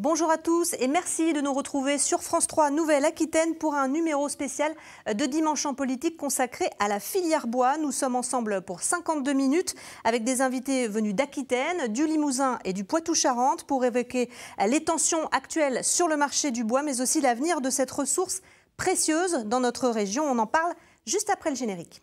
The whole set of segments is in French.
Bonjour à tous et merci de nous retrouver sur France 3 Nouvelle-Aquitaine pour un numéro spécial de Dimanche en politique consacré à la filière bois. Nous sommes ensemble pour 52 minutes avec des invités venus d'Aquitaine, du Limousin et du Poitou-Charentes pour évoquer les tensions actuelles sur le marché du bois mais aussi l'avenir de cette ressource précieuse dans notre région. On en parle juste après le générique.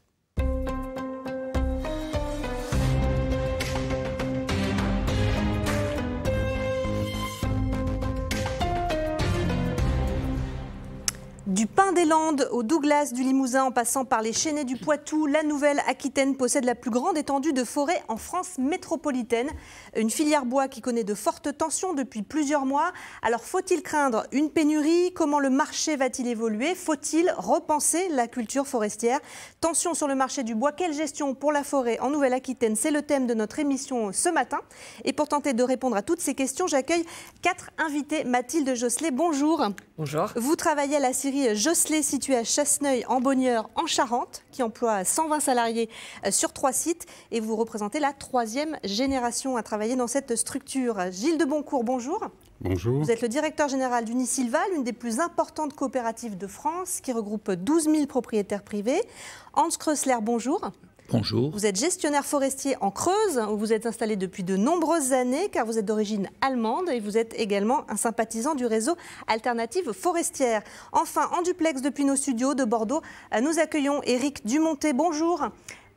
des Landes au Douglas du Limousin en passant par les Chênaies du Poitou, la Nouvelle-Aquitaine possède la plus grande étendue de forêt en France métropolitaine. Une filière bois qui connaît de fortes tensions depuis plusieurs mois. Alors faut-il craindre une pénurie Comment le marché va-t-il évoluer Faut-il repenser la culture forestière Tension sur le marché du bois, quelle gestion pour la forêt en Nouvelle-Aquitaine C'est le thème de notre émission ce matin. Et pour tenter de répondre à toutes ces questions, j'accueille quatre invités. Mathilde Josselet, bonjour. Bonjour. Vous travaillez à la série Josselet, situé à Chasseneuil, en Bonnieure, en Charente, qui emploie 120 salariés euh, sur trois sites. Et vous représentez la troisième génération à travailler dans cette structure. Gilles de Boncourt, bonjour. Bonjour. Vous êtes le directeur général d'UniSilval, l'une des plus importantes coopératives de France, qui regroupe 12 000 propriétaires privés. Hans Kreusler, bonjour. Bonjour. Vous êtes gestionnaire forestier en Creuse, où vous êtes installé depuis de nombreuses années, car vous êtes d'origine allemande et vous êtes également un sympathisant du réseau Alternative Forestière. Enfin, en duplex depuis nos studios de Bordeaux, nous accueillons Éric Dumonté. Bonjour.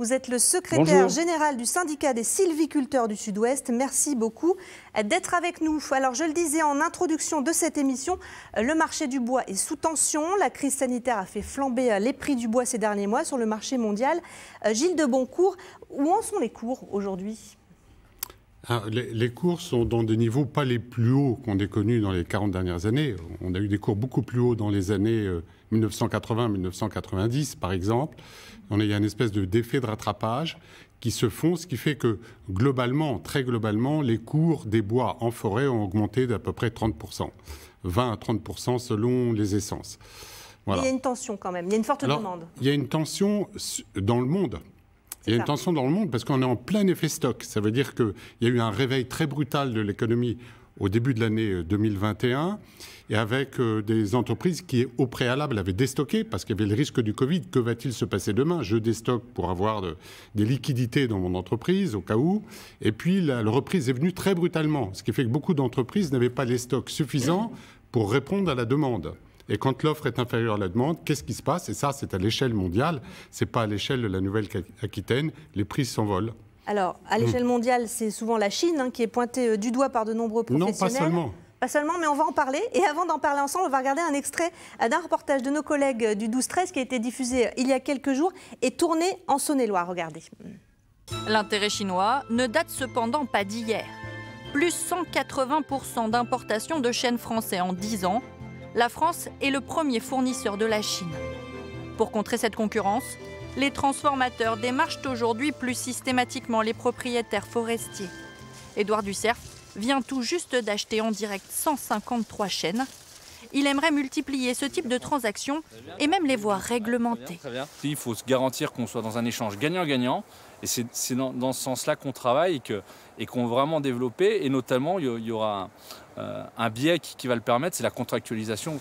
Vous êtes le secrétaire général du syndicat des sylviculteurs du Sud-Ouest. Merci beaucoup d'être avec nous. Alors, je le disais en introduction de cette émission, euh, le marché du bois est sous tension. La crise sanitaire a fait flamber euh, les prix du bois ces derniers mois sur le marché mondial. Euh, Gilles de Boncourt, où en sont les cours aujourd'hui ah, les, cours sont dans des niveaux pas les plus hauts qu'on ait connus dans les 40 dernières années. On a eu des cours beaucoup plus hauts dans les années 1980-1990 par exemple, on a, il y a une espèce d'effet de, de rattrapage qui se font, ce qui fait que globalement, très globalement, les cours des bois en forêt ont augmenté d'à peu près 30%, 20 à 30% selon les essences. Il y a une tension quand même, il y a une forte demande. Il y a une tension dans le monde. Il y a une tension dans le monde parce qu'on est en plein effet stock. Ça veut dire qu'il y a eu un réveil très brutal de l'économie au début de l'année 2021 euh, et avec euh, des entreprises qui, au préalable, avaient déstocké parce qu'il y avait le risque du Covid. Que va-t-il se passer demain Je déstocke pour avoir des liquidités dans mon entreprise au cas où. Et puis, la, reprise est venue très brutalement, ce qui fait que beaucoup d'entreprises n'avaient pas les stocks suffisants pour répondre à la demande. Et quand l'offre est inférieure à la demande, qu'est-ce qui se passe Et ça, c'est à l'échelle mondiale, ce n'est pas à l'échelle de la Nouvelle-Aquitaine. Les prix s'envolent. Alors, à l'échelle mondiale, c'est souvent la Chine hein, qui est pointée euh, du doigt par de nombreux professionnels. Non, pas seulement pas seulement, mais on va en parler. Et avant d'en parler ensemble, on va regarder un extrait euh, d'un reportage de nos collègues euh, du 12-13 qui a été diffusé il y a quelques jours et tourné en Saône-et-Loire. Regardez. L'intérêt chinois ne date cependant pas d'hier. Plus 180% d'importations de chaînes français en 10 ans, la France est le premier fournisseur de la Chine. Pour contrer cette concurrence, les transformateurs démarchent aujourd'hui plus systématiquement les propriétaires forestiers. Édouard Ducerf vient tout juste d'acheter en direct 153 chaînes. Il aimerait multiplier ce type de transactions et même les voir réglementées. Il faut se garantir qu'on soit dans un échange gagnant-gagnant. Et c'est dans, ce sens-là qu'on travaille et qu'on veut vraiment développer. Et notamment, il y, aura euh, un, biais qui va le permettre, c'est la contractualisation.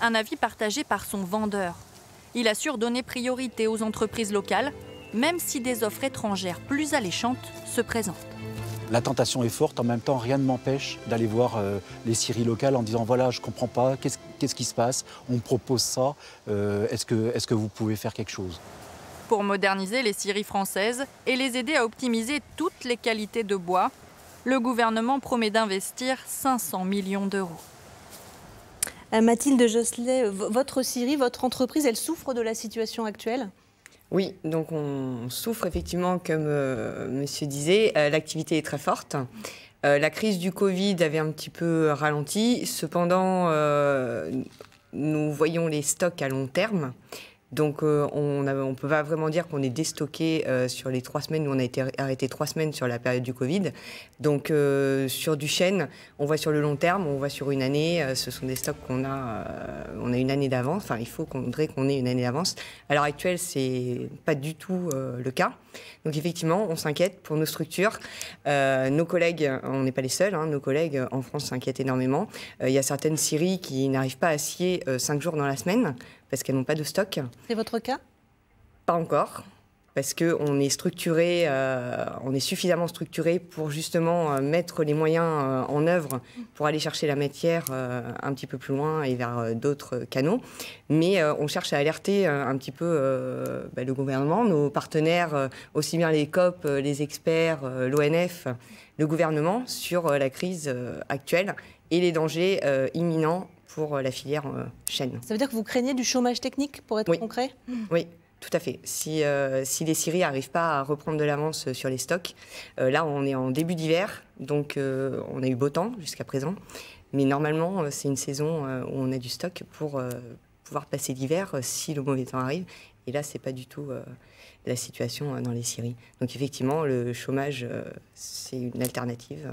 Un avis partagé par son vendeur. Il assure donner priorité aux entreprises locales, même si des offres étrangères plus alléchantes se présentent. La tentation est forte, en même temps, rien ne m'empêche d'aller voir euh, les scieries locales en disant voilà, je ne comprends pas, qu'est-ce qui se passe On propose ça, euh, est-ce que, que vous pouvez faire quelque chose Pour moderniser les scieries françaises et les aider à optimiser toutes les qualités de bois, le gouvernement promet d'investir 500 millions d'euros. Euh, Mathilde Josselet, votre Syrie, votre entreprise, elle souffre de la situation actuelle oui, donc on souffre effectivement, comme euh, monsieur disait, euh, l'activité est très forte. la crise du Covid avait un petit peu ralenti. Cependant, nous voyons les stocks à long terme donc euh, on ne peut pas vraiment dire qu'on est déstocké euh, sur les trois semaines où on a été arrêté trois semaines sur la période du Covid. Donc euh, sur du chêne, on voit sur le long terme, on voit sur une année, ce sont des stocks qu'on a, on a une année d'avance, enfin il faut qu'on qu'on ait une année d'avance. À l'heure actuelle, ce n'est pas du tout le cas. Donc effectivement, on s'inquiète pour nos structures. nos collègues, on n'est pas les seuls, hein, nos collègues en France s'inquiètent énormément. Il y a certaines scieries qui n'arrivent pas à scier cinq jours dans la semaine parce qu'elles n'ont pas de stock. C'est votre cas Pas encore parce qu'on est structuré, euh, on est suffisamment structuré pour justement euh, mettre les moyens euh, en œuvre pour aller chercher la matière un petit peu plus loin et vers d'autres canaux. Mais on cherche à alerter un petit peu bah, le gouvernement, nos partenaires, aussi bien les COP, les experts, l'ONF, le gouvernement, sur la crise actuelle et les dangers imminents pour euh, la filière euh, chaîne. Ça veut dire que vous craignez du chômage technique, pour être concret mmh. Oui. Tout à fait. Si, euh, les scieries n'arrivent pas à reprendre de l'avance sur les stocks, là on est en début d'hiver, donc on a eu beau temps jusqu'à présent, mais normalement c'est une saison où on a du stock pour pouvoir passer l'hiver si le mauvais temps arrive. Et là c'est pas du tout la situation dans les scieries. Donc effectivement le chômage c'est une alternative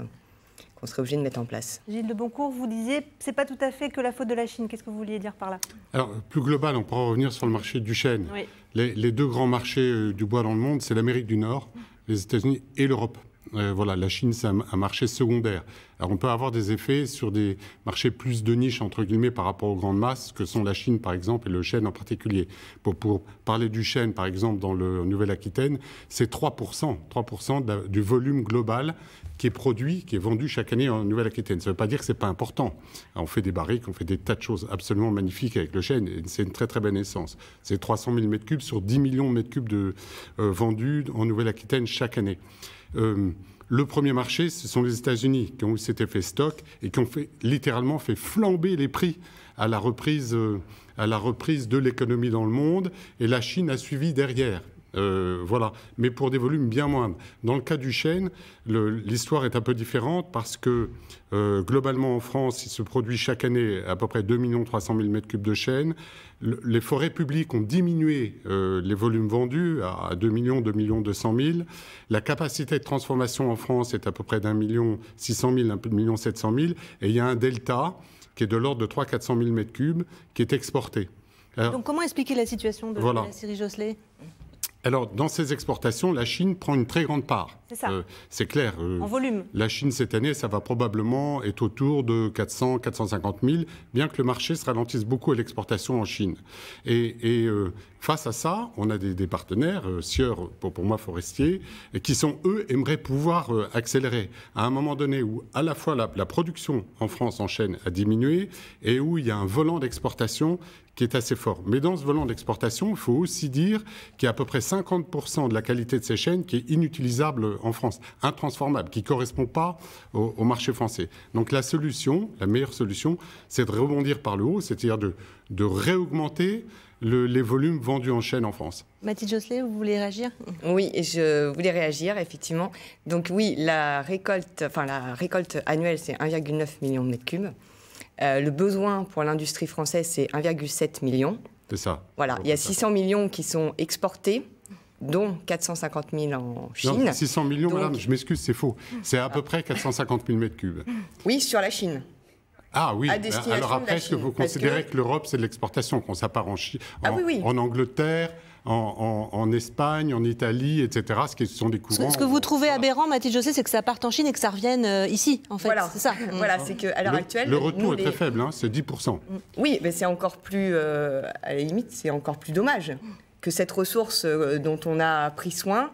qu'on serait obligé de mettre en place. Gilles de Boncourt, vous disiez, c'est pas tout à fait que la faute de la Chine. Qu'est-ce que vous vouliez dire par là Alors, plus global, on pourra revenir sur le marché du chêne. les, deux grands marchés euh, du bois dans le monde, c'est l'Amérique du Nord, les États-Unis et l'Europe. Euh, voilà, la Chine, c'est un, marché secondaire. Alors, on peut avoir des effets sur des marchés plus de niche, entre guillemets, par rapport aux grandes masses, que sont la Chine, par exemple, et le chêne en particulier. Pour, parler du chêne, par exemple, dans le Nouvelle-Aquitaine, c'est 3%, 3 du volume global qui est produit, qui est vendu chaque année en Nouvelle-Aquitaine. Ça ne veut pas dire que ce n'est pas important. On fait des barriques, on fait des tas de choses absolument magnifiques avec le chêne, c'est une très très bonne essence. C'est 300 000 m3 sur 10 millions de m3 de, euh, vendus en Nouvelle-Aquitaine chaque année. Euh, le premier marché, ce sont les États-Unis qui ont eu cet effet stock et qui ont littéralement fait flamber les prix euh, à la reprise de l'économie dans le monde. Et la Chine a suivi derrière. Euh, voilà, mais pour des volumes bien moindres. Dans le cas du chêne, l'histoire est un peu différente parce que euh, globalement en France, il se produit chaque année à peu près 2 300 000 mètres cubes de chêne. les forêts publiques ont diminué euh, les volumes vendus à 2 millions, 2 200 000. La capacité de transformation en France est à peu près d'un million 600 000, un million 700 000. Et il y a un delta qui est de l'ordre de 300-400 000 mètres cubes qui est exporté. Donc comment expliquer la situation de la Syrie Josselet alors, dans ces exportations, la Chine prend une très grande part. Euh, c'est clair. Euh, en volume. La Chine, cette année, ça va probablement être autour de 400, 450 000, bien que le marché se ralentisse beaucoup à l'exportation en Chine. Et, euh, face à ça, on a des, partenaires, Sieur, pour, pour, moi, Forestier, et qui sont, eux, aimeraient pouvoir accélérer à un moment donné où à la fois la, la production en France en chaîne a diminué et où il y a un volant d'exportation qui est assez fort. Mais dans ce volant d'exportation, il faut aussi dire qu'il y a à peu près 50% de la qualité de ces chaînes qui est inutilisable en France, intransformable, qui ne correspond pas au, marché français. Donc la solution, la meilleure solution, c'est de rebondir par le haut, c'est-à-dire de, réaugmenter les volumes vendus en chaîne en France. Mathilde Josselet, vous voulez réagir Oui, je voulais réagir, effectivement. Donc oui, la récolte, enfin, la récolte annuelle, c'est 1,9 million de mètres cubes. Euh, le besoin pour l'industrie française, c'est 1,7 million. C'est ça. Voilà, il y a 600 millions qui sont exportés dont 450 000 en Chine. Non, 600 millions, je m'excuse, c'est faux. C'est à peu près 450 000 m3. Oui, sur la Chine. Ah oui, euh, alors après, est-ce que vous considérez que, l'Europe, c'est de l'exportation, qu'on s'appart en, Chine, ah en, Angleterre, en, Espagne, en Italie, etc., ce qui sont des courants. Ce que vous euh, trouvez aberrant, Mathilde José, c'est que ça parte en Chine et que ça revienne euh, ici, en fait. Voilà, c'est ça. voilà, c'est qu'à l'heure actuelle. Le retour est très faible, hein, c'est 10%. Oui, mais c'est encore plus. à la limite, c'est encore plus dommage que cette ressource euh, dont on a pris soin,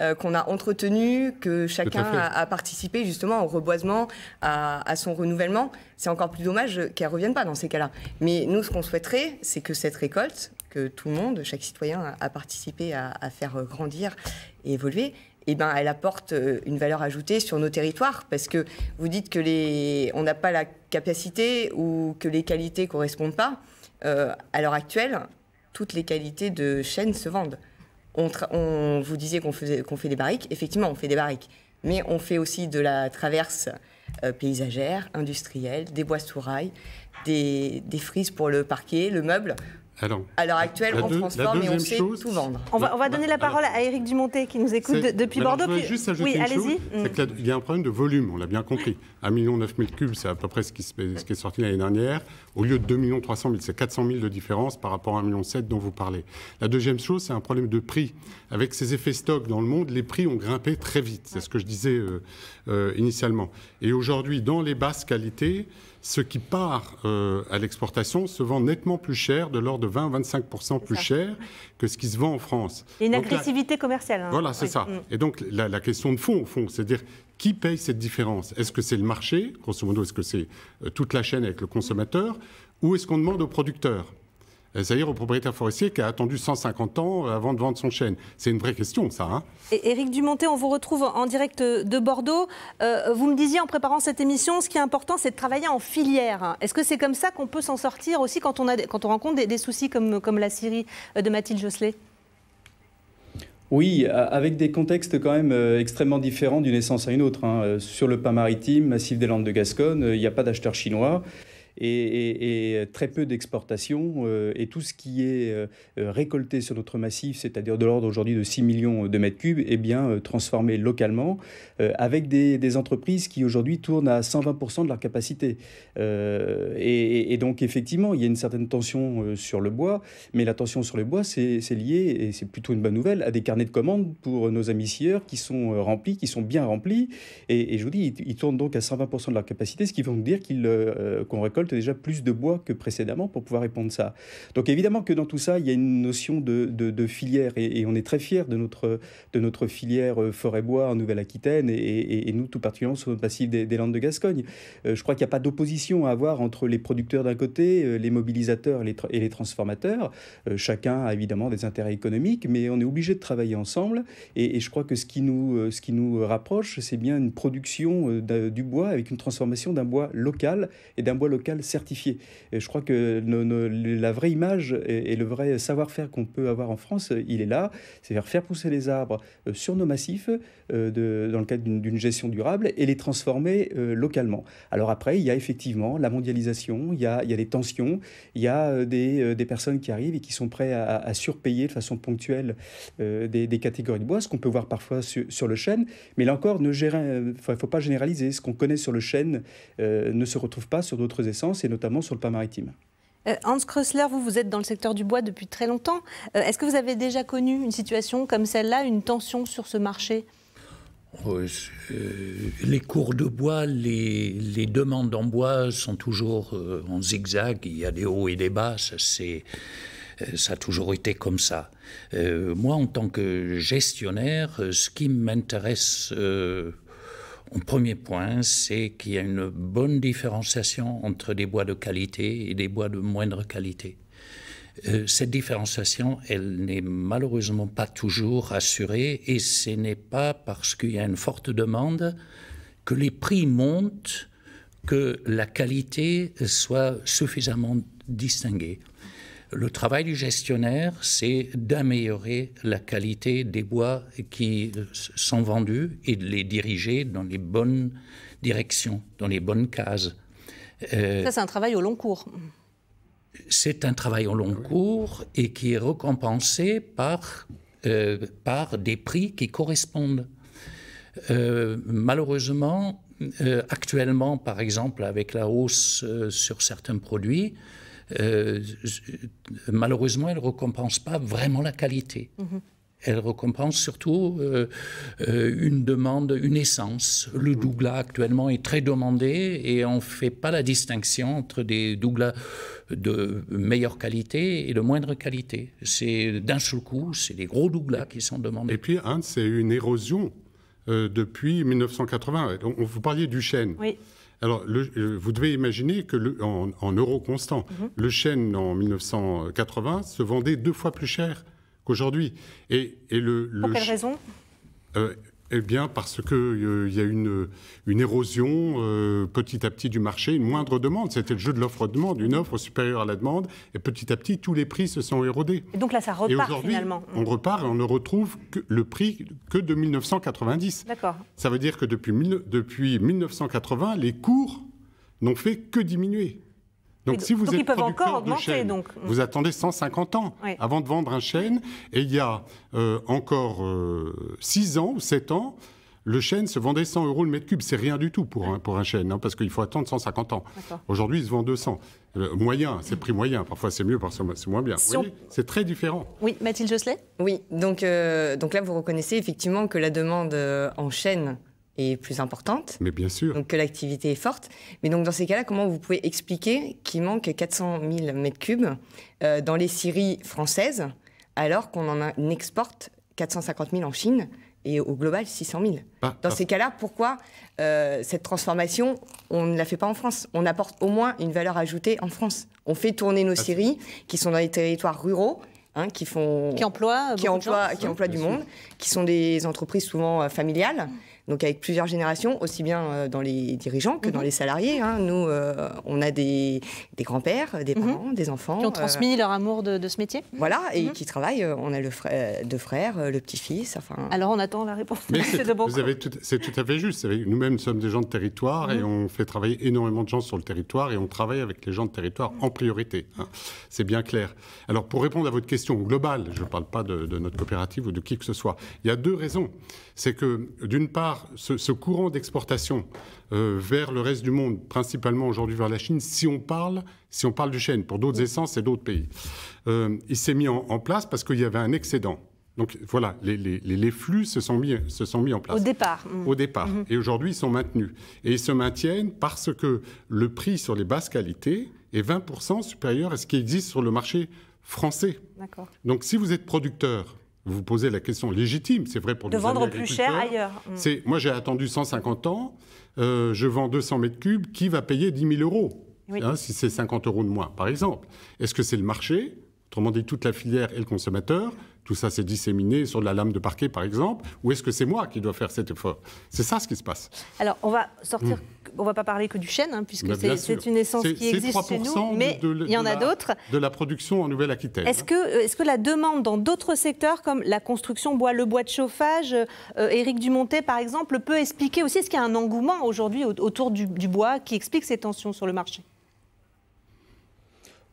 euh, qu'on a entretenue, que chacun a, participé justement au reboisement, à, son renouvellement. C'est encore plus dommage qu'elle ne revienne pas dans ces cas-là. Mais nous, ce qu'on souhaiterait, c'est que cette récolte, que tout le monde, chaque citoyen a, participé à, faire grandir et évoluer, eh ben, elle apporte euh, une valeur ajoutée sur nos territoires parce que vous dites que les, on n'a pas la capacité ou que les qualités ne correspondent pas. à l'heure actuelle, toutes les qualités de chêne se vendent. On, vous disait qu'on fait des barriques. Effectivement, on fait des barriques. Mais on fait aussi de la traverse euh, paysagère, industrielle, des bois sourailles, des, des frises pour le parquet, le meuble. Alors, à l'heure actuelle, on transforme et on sait tout vendre. On va, donner la bah, parole à eric Dumonté qui nous écoute depuis Bordeaux. Je puis... juste ajouter oui, allez-y. Il y a un problème de volume, on l'a bien compris. 1,9 million cubes, c'est à peu près ce qui, qui est sorti l'année dernière. Au lieu de 2,3 millions c'est 400 000 de différence par rapport à 1,7 million dont vous parlez. La deuxième chose, c'est un problème de prix. Avec ces effets stocks dans le monde, les prix ont grimpé très vite. C'est ce que je disais euh, euh, initialement. Et aujourd'hui, dans les basses qualités, ce qui part euh, à l'exportation se vend nettement plus cher, de l'ordre de 20-25% plus cher que ce qui se vend en France. Et une agressivité commerciale. Hein. Voilà, c'est ça. Mm. Et donc la, question de fond, au fond, c'est-à-dire qui paye cette différence Est-ce que c'est le marché, grosso modo, est-ce que c'est euh, toute la chaîne avec le consommateur, ou est-ce qu'on demande aux producteurs c'est-à-dire au propriétaire forestier qui a attendu 150 ans euh, avant de vendre son chêne C'est une vraie question, ça. Hein. Éric Dumonté, on vous retrouve en direct de Bordeaux. Euh, vous me disiez en préparant cette émission, ce qui est important, c'est de travailler en filière. Est-ce que c'est comme ça qu'on peut s'en sortir aussi quand on, a, quand on rencontre des, soucis comme, comme la Syrie euh, de Mathilde Josselet oui, avec des contextes quand même extrêmement différents d'une essence à une autre. Hein. Sur le pas maritime, massif des Landes de Gascogne, il n'y a pas d'acheteurs chinois et, très peu d'exportation. Euh, et tout ce qui est euh, euh, récolté sur notre massif, c'est-à-dire de l'ordre aujourd'hui de 6 millions de mètres cubes, est eh bien transformé localement avec des, entreprises qui aujourd'hui tournent à 120% de leur capacité. Et, donc effectivement, il y a une certaine tension sur le bois, mais la tension sur le bois, c'est lié, et c'est plutôt une bonne nouvelle, à des carnets de commandes pour nos amis qui sont remplis, qui sont bien remplis. Et, je vous dis, ils, tournent donc à 120% de leur capacité, ce qui veut dire dire qu'on récolte déjà plus de bois que précédemment pour pouvoir répondre ça. Donc évidemment que dans tout ça, il y a une notion de, filière et, on est très fiers de notre, de notre filière euh, forêt-bois en Nouvelle-Aquitaine et, nous tout particulièrement sur le passif des, Landes de Gascogne. Euh, je crois qu'il n'y a pas d'opposition à avoir entre les producteurs d'un côté, euh, les mobilisateurs et les, transformateurs. chacun a évidemment des intérêts économiques, mais on est obligé de travailler ensemble et, je crois que ce qui nous, ce qui nous rapproche, c'est bien une production du bois avec une transformation d'un bois local et d'un bois local certifié. Et je crois que la vraie image et, le vrai savoir-faire qu'on peut avoir en France, il est là, c'est-à-dire faire pousser les arbres euh, sur nos massifs euh, de, dans le cadre d'une gestion durable et les transformer euh, localement. Alors après, il y a effectivement la mondialisation, il y a, des tensions, il y a des, personnes qui arrivent et qui sont prêts à, surpayer de façon ponctuelle des, catégories de bois, ce qu'on peut voir parfois sur, le chêne. Mais là encore, il ne faut pas généraliser. Ce qu'on connaît sur le chêne ne se retrouve pas sur d'autres essences et notamment sur le pas maritime. Euh, Hans Kressler, vous, êtes dans le secteur du bois depuis très longtemps. Euh, est-ce que vous avez déjà connu une situation comme celle-là, une tension sur ce marché oh, euh, les cours de bois, les, demandes en bois sont toujours en zigzag. Il y a des hauts et des bas. Ça, ça a toujours été comme ça. moi, en tant que gestionnaire, ce qui m'intéresse mon premier point, c'est qu'il y a une bonne différenciation entre des bois de qualité et des bois de moindre qualité. Euh, cette différenciation, elle n'est malheureusement pas toujours assurée et ce n'est pas parce qu'il y a une forte demande que les prix montent, que la qualité soit suffisamment distinguée le travail du gestionnaire, c'est d'améliorer la qualité des bois qui euh, sont vendus et de les diriger dans les bonnes directions, dans les bonnes cases. Euh, Ça, c'est un travail au long cours. C'est un travail au long cours et qui est récompensé par, euh, par des prix qui correspondent. malheureusement, actuellement, par exemple, avec la hausse sur certains produits, euh, malheureusement, elle ne récompense pas vraiment la qualité. Mhm. Elle récompense surtout euh, euh, une demande, une essence. Le mhm. douglas actuellement est très demandé et on ne fait pas la distinction entre des douglas de meilleure qualité et de moindre qualité. C'est d'un seul coup, c'est les gros douglas qui sont demandés. Et puis, c'est une érosion depuis 1980. vous parliez du chêne. Oui. Alors, le, euh, vous devez imaginer que le, en, en, euros constants, mhm. le chêne en 1980 se vendait deux fois plus cher qu'aujourd'hui. Et, le, Pour quelle raison euh, eh bien, parce qu'il euh, y a une, une érosion euh, petit à petit du marché, une moindre demande. C'était le jeu de l'offre-demande, une offre supérieure à la demande, et petit à petit, tous les prix se sont érodés. Et donc là, ça repart et finalement. On mm. repart et on ne retrouve que le prix que de 1990. D'accord. Ça veut dire que depuis, depuis 1980, les cours n'ont fait que diminuer. Donc, si vous êtes donc. Vous attendez 150 ans avant de vendre un chêne. Et il y a euh, encore 6 euh, ans ou 7 ans, le chêne se vendait 100 euros le mètre cube. C'est rien du tout pour, un, pour un chêne, hein, parce qu'il faut attendre 150 ans. Aujourd'hui, il se vend 200. Euh, moyen, c'est prix moyen. Parfois, c'est mieux, parfois, c'est moins bien. C'est très différent. Oui, Mathilde Josselet Oui, donc, donc là, vous reconnaissez effectivement que la demande en chêne est plus importante. Mais bien sûr. Donc que l'activité est forte. Mais donc dans ces cas-là, comment vous pouvez expliquer qu'il manque 400 000 m3 dans les Syries françaises alors qu'on en exporte 450 000 en Chine et au global 600 000 Dans ces cas-là, pourquoi euh, cette transformation, on ne la fait pas en France On apporte au moins une valeur ajoutée en France. On fait tourner nos Syries qui sont dans les territoires ruraux. Hein, qui font qui emploient qui qui du monde, qui sont des entreprises souvent euh, familiales. Mm donc avec plusieurs générations, aussi bien euh, dans les dirigeants que dans mhm. les salariés. Hein. Nous, euh, on a des, grands-pères, euh, des mhm. parents, des enfants. Qui ont transmis leur amour de, ce métier. Voilà, et mhm. qui travaillent. On a le frère, deux frères, le petit-fils. Enfin... Alors on attend la réponse Mais de bon C'est tout, à fait juste. Nous-mêmes sommes des gens de territoire et on fait travailler énormément de gens sur le territoire et on travaille avec les gens de territoire en priorité. Hein. C'est bien clair. Alors pour répondre à votre question globale, je ne parle pas de, de notre coopérative ou de qui que ce soit, il y a deux raisons c'est que d'une part, ce, courant d'exportation euh, vers le reste du monde, principalement aujourd'hui vers la Chine, si on parle, si on parle du chêne pour d'autres essences et d'autres pays, euh, il s'est mis en, place parce qu'il y avait un excédent. Donc voilà, les, flux se sont, mis, se sont mis en place. Au départ. Mmh. Au départ. Mmh. Et aujourd'hui, ils sont maintenus. Et ils se maintiennent parce que le prix sur les basses qualités est 20% supérieur à ce qui existe sur le marché français. D'accord. Donc si vous êtes producteur vous posez la question légitime, c'est vrai pour de vendre plus cher ailleurs. Hmm. C'est moi j'ai attendu 150 ans, euh, je vends 200 mètres cubes, qui va payer 10 000 euros hein, si c'est 50 euros de moins, par exemple Est-ce que c'est le marché Autrement dit, toute la filière et le consommateur tout ça s'est disséminé sur la lame de parquet, par exemple, ou est-ce que c'est moi qui dois faire cet effort C'est ça ce qui se passe. Alors, on va sortir, hmm. on va pas parler que du chêne, hein, puisque bah, c'est une essence qui existe chez nous, mais il y en a d'autres. De la production en Nouvelle-Aquitaine. Est-ce hein. que, euh, est que la demande dans d'autres secteurs, comme la construction bois, le bois de chauffage, euh, euh, Éric Dumontet, par exemple, peut expliquer aussi, ce qu'il y a un engouement aujourd'hui autour du bois qui explique ces tensions sur le marché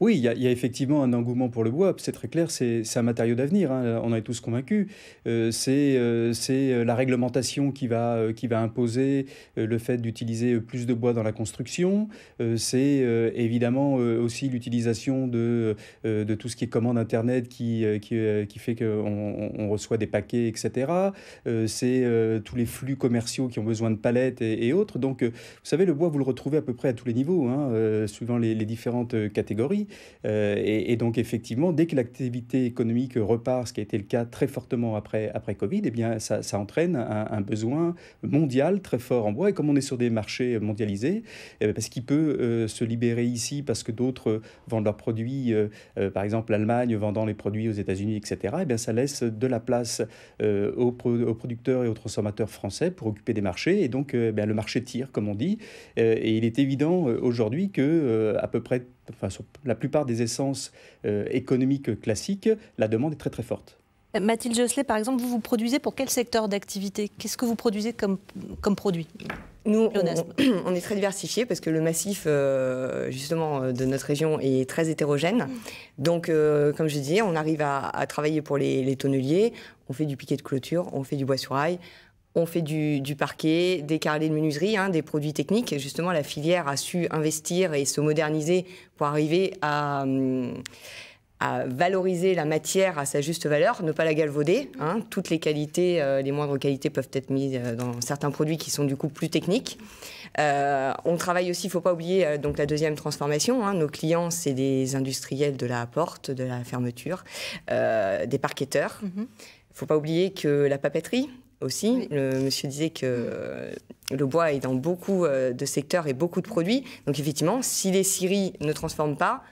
oui, il y, a effectivement un engouement pour le bois, c'est très clair, c'est un matériau d'avenir, hein, on en est tous convaincus. Euh, c'est euh, euh, la réglementation qui va, qui va imposer le fait d'utiliser plus de bois dans la construction, c'est évidemment aussi l'utilisation de, de tout ce qui est commande Internet qui, qui, fait qu'on reçoit des paquets, etc. c'est tous les flux commerciaux qui ont besoin de palettes et, autres. Donc, vous savez, le bois, vous le retrouvez à peu près à tous les niveaux, hein, suivant les différentes catégories. Euh, et, donc, effectivement, dès que l'activité économique repart, ce qui a été le cas très fortement après, après Covid, et eh bien, ça, entraîne un, besoin mondial très fort en bois. Et comme on est sur des marchés mondialisés, eh ben, parce qu'il peut euh, se libérer ici, parce que d'autres vendent leurs produits, euh, par exemple l'Allemagne vendant les produits aux États-Unis, etc., Et eh bien, ça laisse de la place aux, producteurs et aux transformateurs français pour occuper des marchés. Et donc, le marché tire, comme on dit. et il est évident aujourd'hui que à peu près enfin, la plupart des essences euh, économiques classiques, la demande est très très forte. Euh, Mathilde Josselet, par exemple, vous vous produisez pour quel secteur d'activité Qu'est-ce que vous produisez comme, comme produit nous, on, est très diversifié parce que le massif, euh, justement, de notre région est très hétérogène. Mm. Donc, comme je disais, on arrive à, travailler pour les, les, tonneliers, on fait du piquet de clôture, on fait du bois sur rail, on fait du, parquet, des carrelés de menuiserie, hein, des produits techniques. Justement, la filière a su investir et se moderniser pour arriver à, hum, valoriser la matière à sa juste valeur, ne pas la galvauder. Hein. Toutes les qualités, euh, les moindres qualités peuvent être mises euh, dans certains produits qui sont du coup plus techniques. Euh, on travaille aussi, il ne faut pas oublier donc la deuxième transformation. Hein. nos clients, c'est des industriels de la porte, de la fermeture, des parqueteurs. Il mm-hmm. ne faut pas oublier que la papeterie, aussi. Le monsieur disait que euh, le bois est dans beaucoup euh, de secteurs et beaucoup de produits. Donc effectivement, si les scieries ne transforment pas,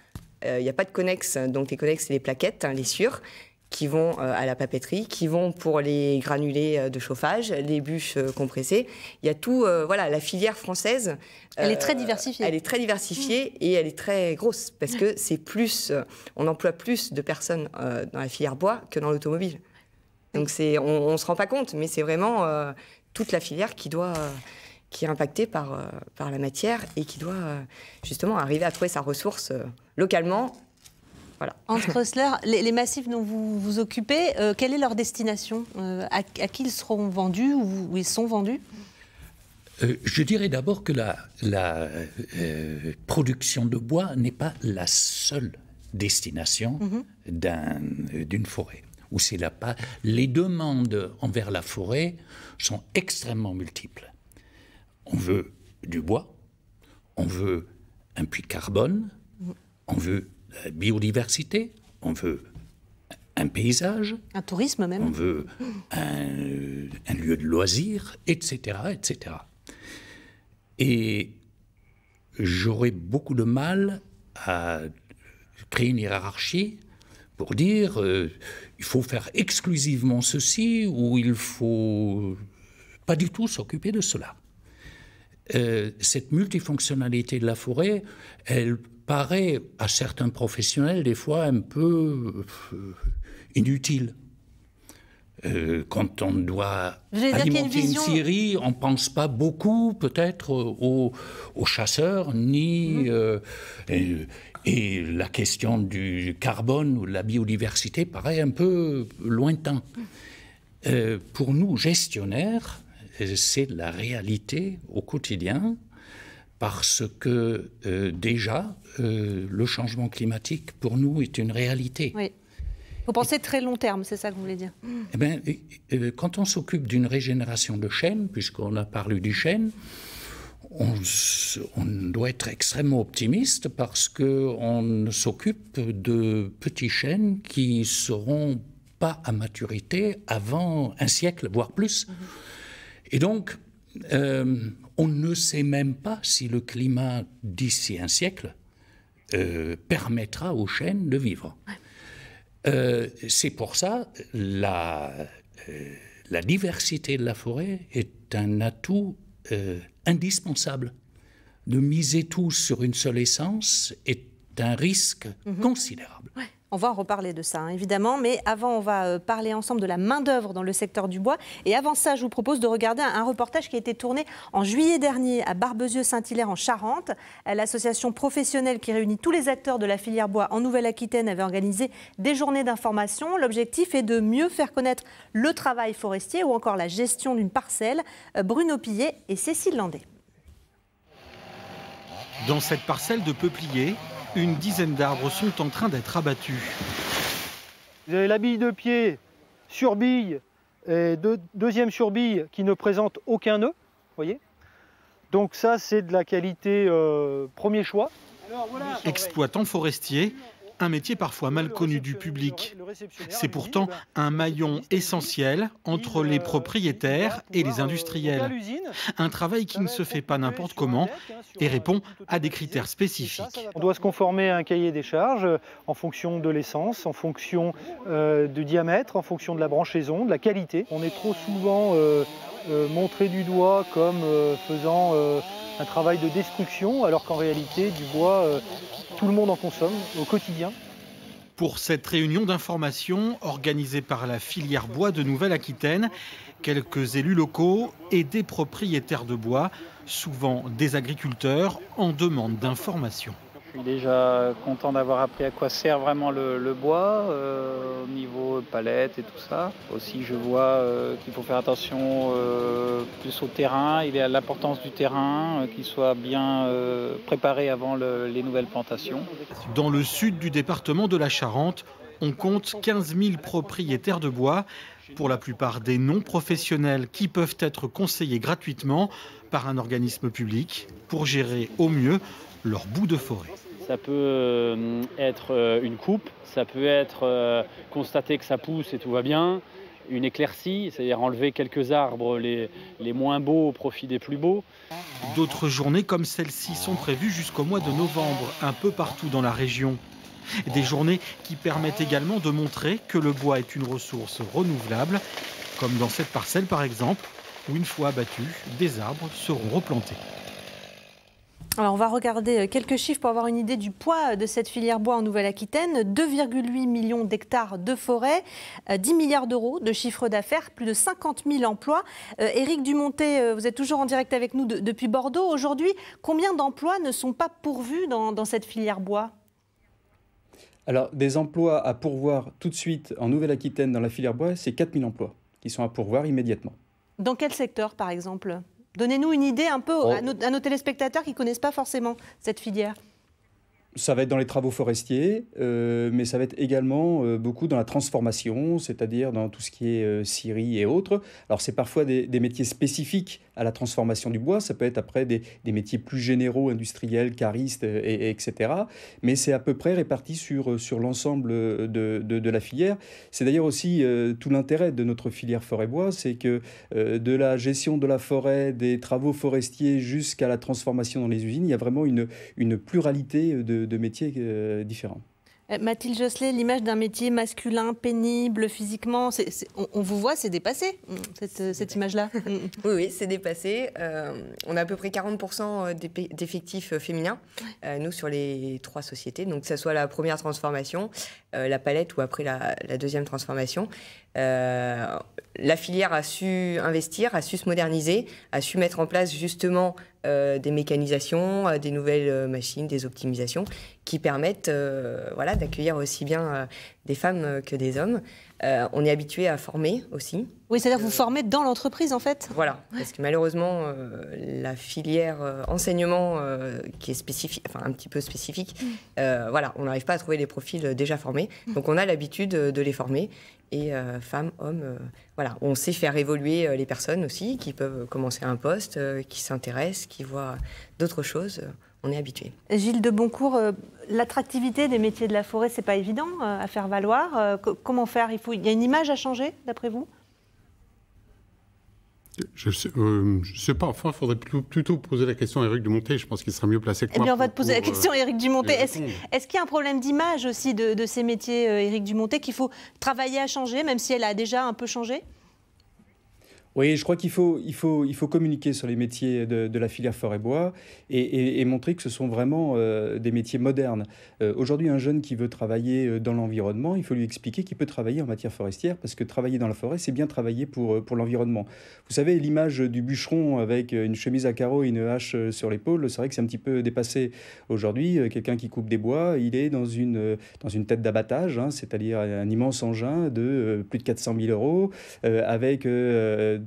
euh, il n'y a pas de connexes. Donc les connexes, c'est les plaquettes, hein, les sûres, qui vont à la papeterie, qui vont pour les granulés de chauffage, les bûches compressées. Il y a tout, voilà, la filière française. elle est très diversifiée. Elle est très diversifiée et elle est très grosse parce que c'est plus, on emploie plus de personnes dans la filière bois que dans l'automobile. Donc c'est, on ne se rend pas compte, mais c'est vraiment euh, toute la filière qui doit... Euh, qui est impactée par, euh, par la matière et qui doit justement arriver à trouver sa ressource localement. Voilà. Entre les, massifs dont vous vous occupez, quelle est leur destination à, qui ils seront vendus ou, ils sont vendus je dirais d'abord que la, la production de bois n'est pas la seule destination mhm. d'une forêt c'est la Les demandes envers la forêt sont extrêmement multiples. On veut du bois, on veut un puits carbone, on veut la biodiversité, on veut un paysage, un tourisme même, on veut un, lieu de loisirs, etc., etc. Et j'aurais beaucoup de mal à créer une hiérarchie pour dire euh, il faut faire exclusivement ceci ou il faut pas du tout s'occuper de cela. Euh, cette multifonctionnalité de la forêt, elle paraît à certains professionnels des fois un peu euh, inutile. Euh, quand on doit alimenter une, vision... on ne pense pas beaucoup peut-être aux, chasseurs, ni mhm. Et la question du carbone ou de la biodiversité paraît un peu lointain. Euh, pour nous, gestionnaires, c'est la réalité au quotidien, parce que euh, déjà, euh, le changement climatique, pour nous, est une réalité. Oui. Vous pensez très long terme, c'est ça que vous voulez dire eh ben, Quand on s'occupe d'une régénération de chêne, puisqu'on a parlé du chêne, on, doit être extrêmement optimiste parce qu'on s'occupe de petits chênes qui ne seront pas à maturité avant un siècle, voire plus. Mm-hmm. Et donc, euh, on ne sait même pas si le climat d'ici un siècle euh, permettra aux chênes de vivre. Euh, c'est pour ça la, la diversité de la forêt est un atout indispensable. De miser tout sur une seule essence est un risque mhm. considérable. On va reparler de ça, hein, évidemment. Mais avant, on va euh, parler ensemble de la main-d'œuvre dans le secteur du bois. Et avant ça, je vous propose de regarder un, reportage qui a été tourné en juillet dernier à Barbezieux-Saint-Hilaire, en Charente. Euh, l'association professionnelle qui réunit tous les acteurs de la filière bois en Nouvelle-Aquitaine avait organisé des journées d'information. L'objectif est de mieux faire connaître le travail forestier ou encore la gestion d'une parcelle. Euh, Bruno Pillet et Cécile Landais. Dans cette parcelle de peupliers, une dizaine d'arbres sont en train d'être abattus. Vous avez la bille de pied, surbille, et deuxième deuxième surbille qui ne présente aucun nœud, voyez. Donc ça, c'est de la qualité euh, premier choix. Exploitant forestier, un métier parfois mal connu du public. C'est pourtant un maillon essentiel entre les propriétaires et les industriels. Un travail qui ne se fait pas n'importe comment hein, et répond à des critères spécifiques. On doit se conformer à un cahier des charges en fonction de l'essence, en fonction de euh, du diamètre, en fonction de la branchaison, de la qualité. On est trop souvent... Euh, euh, montrer du doigt comme euh, faisant euh, un travail de destruction, alors qu'en réalité, du bois, tout le monde en consomme au quotidien. Pour cette réunion d'information organisée par la filière bois de Nouvelle-Aquitaine, quelques élus locaux et des propriétaires de bois, souvent des agriculteurs, en demandent d'informations. Je suis déjà content d'avoir appris à quoi sert vraiment le, bois euh, au niveau palette et tout ça. Aussi, je vois euh, qu'il faut faire attention euh, plus au terrain. Il est à l'importance du terrain, qu'il soit bien préparé avant les nouvelles plantations. Dans le sud du département de la Charente, on compte 15 000 propriétaires de bois, pour la plupart des non-professionnels qui peuvent être conseillés gratuitement par un organisme public pour gérer au mieux leur bout de forêt. Ça peut euh, être euh, une coupe, ça peut être euh, constater que ça pousse et tout va bien, une éclaircie, c'est-à-dire enlever quelques arbres les, moins beaux au profit des plus beaux. D'autres journées comme celle-ci sont prévues jusqu'au mois de novembre, un peu partout dans la région. Des journées qui permettent également de montrer que le bois est une ressource renouvelable, comme dans cette parcelle par exemple, où une fois abattu, des arbres seront replantés on va regarder euh, quelques chiffres pour avoir une idée du poids euh, de cette filière bois en Nouvelle-Aquitaine. 2,8 millions d'hectares de forêt, 10 euh, milliards d'euros de chiffre d'affaires, plus de 50 000 emplois. Éric Dumonté, vous êtes toujours en direct avec nous depuis Bordeaux. Aujourd'hui, combien d'emplois ne sont pas pourvus dans, dans cette filière bois Alors des emplois à pourvoir tout de suite en Nouvelle-Aquitaine dans la filière bois, c'est 4 000 emplois qui sont à pourvoir immédiatement. Dans quel secteur par exemple Donnez-nous une idée un peu oh. à, nos, à nos téléspectateurs qui ne connaissent pas forcément cette filière ça va être dans les travaux forestiers, euh, mais ça va être également euh, beaucoup dans la transformation, c'est-à-dire dans tout ce qui est euh, scierie et autres. Alors c'est parfois des, métiers spécifiques à la transformation du bois, ça peut être après des, métiers plus généraux, industriels, caristes, et, etc. Mais c'est à peu près réparti sur, sur l'ensemble de, de, la filière. C'est d'ailleurs aussi tout l'intérêt de notre filière forêt-bois, c'est que de la gestion de la forêt, des travaux forestiers jusqu'à la transformation dans les usines, il y a vraiment une, une pluralité de de métiers euh, différents. Euh, Mathilde Josselet, l'image d'un métier masculin, pénible physiquement, on, vous voit, c'est dépassé, euh, cette, image-là. Mm. oui, c'est dépassé. on a à peu près 40% d'effectifs féminins, nous, sur les trois sociétés. Donc, que ce soit la première transformation, la palette ou après la, la deuxième transformation. la filière a su investir, a su se moderniser, a su mettre en place justement euh, des mécanisations, euh, des nouvelles euh, machines, des optimisations qui permettent d'accueillir aussi bien des femmes que des hommes. Euh, on est habitué à former aussi. Oui, c'est-à-dire vous formez dans l'entreprise en fait Voilà, parce que malheureusement, euh, la filière euh, enseignement qui est spécifique, un petit peu spécifique, mm. voilà, on n'arrive pas à trouver des profils déjà formés. Mm. Donc on a l'habitude de les former. Et femmes, hommes, voilà, on sait faire évoluer les personnes aussi qui peuvent commencer un poste, qui s'intéressent, qui voient d'autres choses on est habitué. Gilles de Boncourt, euh, l'attractivité des métiers de la forêt, c'est pas évident euh, à faire valoir. Euh, comment faire Il faut, y a une image à changer, d'après vous je ne sais, pas. Enfin, il faudrait plutôt, poser la question à Eric Dumonté. Je pense qu'il sera mieux placé que moi. Eh bien, on va poser la question à Éric Dumonté. Est-ce qu'il y a un problème d'image aussi de, ces métiers, Eric Dumonté, qu'il faut travailler à changer, même si elle a déjà un peu changé oui, je crois qu'il faut, il faut, il faut communiquer sur les métiers de, la filière forêt-bois et, montrer que ce sont vraiment euh, des métiers modernes. Euh, aujourd'hui, un jeune qui veut travailler euh, dans l'environnement, il faut lui expliquer qu'il peut travailler en matière forestière parce que travailler dans la forêt, c'est bien travailler pour, pour l'environnement. Vous savez, l'image du bûcheron avec une chemise à carreaux et une hache sur l'épaule, c'est vrai que c'est un petit peu dépassé. Aujourd'hui, quelqu'un qui coupe des bois, il est dans une, dans une tête d'abattage, hein, c'est-à-dire un immense engin de plus de 400 000 euros avec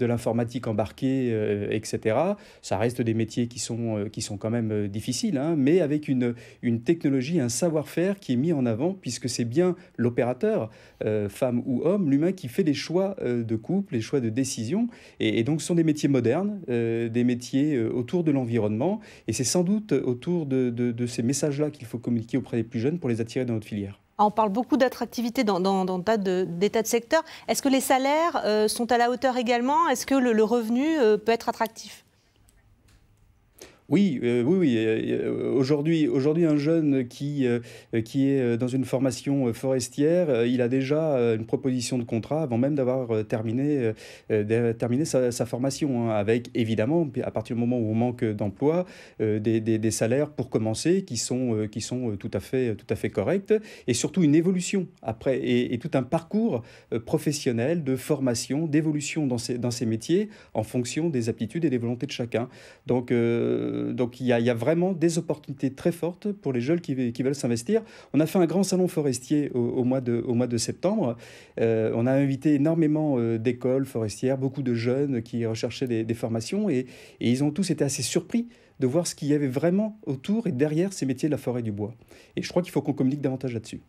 de l'informatique embarquée, euh, etc. Ça reste des métiers qui sont, euh, qui sont quand même euh, difficiles, hein, mais avec une, technologie, un savoir-faire qui est mis en avant, puisque c'est bien l'opérateur, femme ou homme, l'humain qui fait les choix de couple, les choix de décision. Et, donc ce sont des métiers modernes, des métiers autour de l'environnement, et c'est sans doute autour de ces messages-là qu'il faut communiquer auprès des plus jeunes pour les attirer dans notre filière. Ah, on parle beaucoup d'attractivité dans, des tas de secteurs. Est-ce que les salaires euh, sont à la hauteur également Est-ce que le, revenu euh, peut être attractif euh, oui, oui, euh, euh, aujourd'hui, aujourd'hui, un jeune qui, qui est dans une formation forestière, il a déjà une proposition de contrat avant même d'avoir terminé, terminé sa, formation, hein, avec évidemment, à partir du moment où on manque d'emploi, des, des, salaires pour commencer qui sont, qui sont tout, à fait, tout à fait corrects, et surtout une évolution après, et, tout un parcours professionnel de formation, d'évolution dans ces, dans ces métiers en fonction des aptitudes et des volontés de chacun. Donc, euh, donc il y, a, vraiment des opportunités très fortes pour les jeunes qui, veulent s'investir. On a fait un grand salon forestier au, mois, de, septembre. Euh, on a invité énormément euh, d'écoles forestières, beaucoup de jeunes qui recherchaient des, formations et, ils ont tous été assez surpris de voir ce qu'il y avait vraiment autour et derrière ces métiers de la forêt du bois. Et je crois qu'il faut qu'on communique davantage là-dessus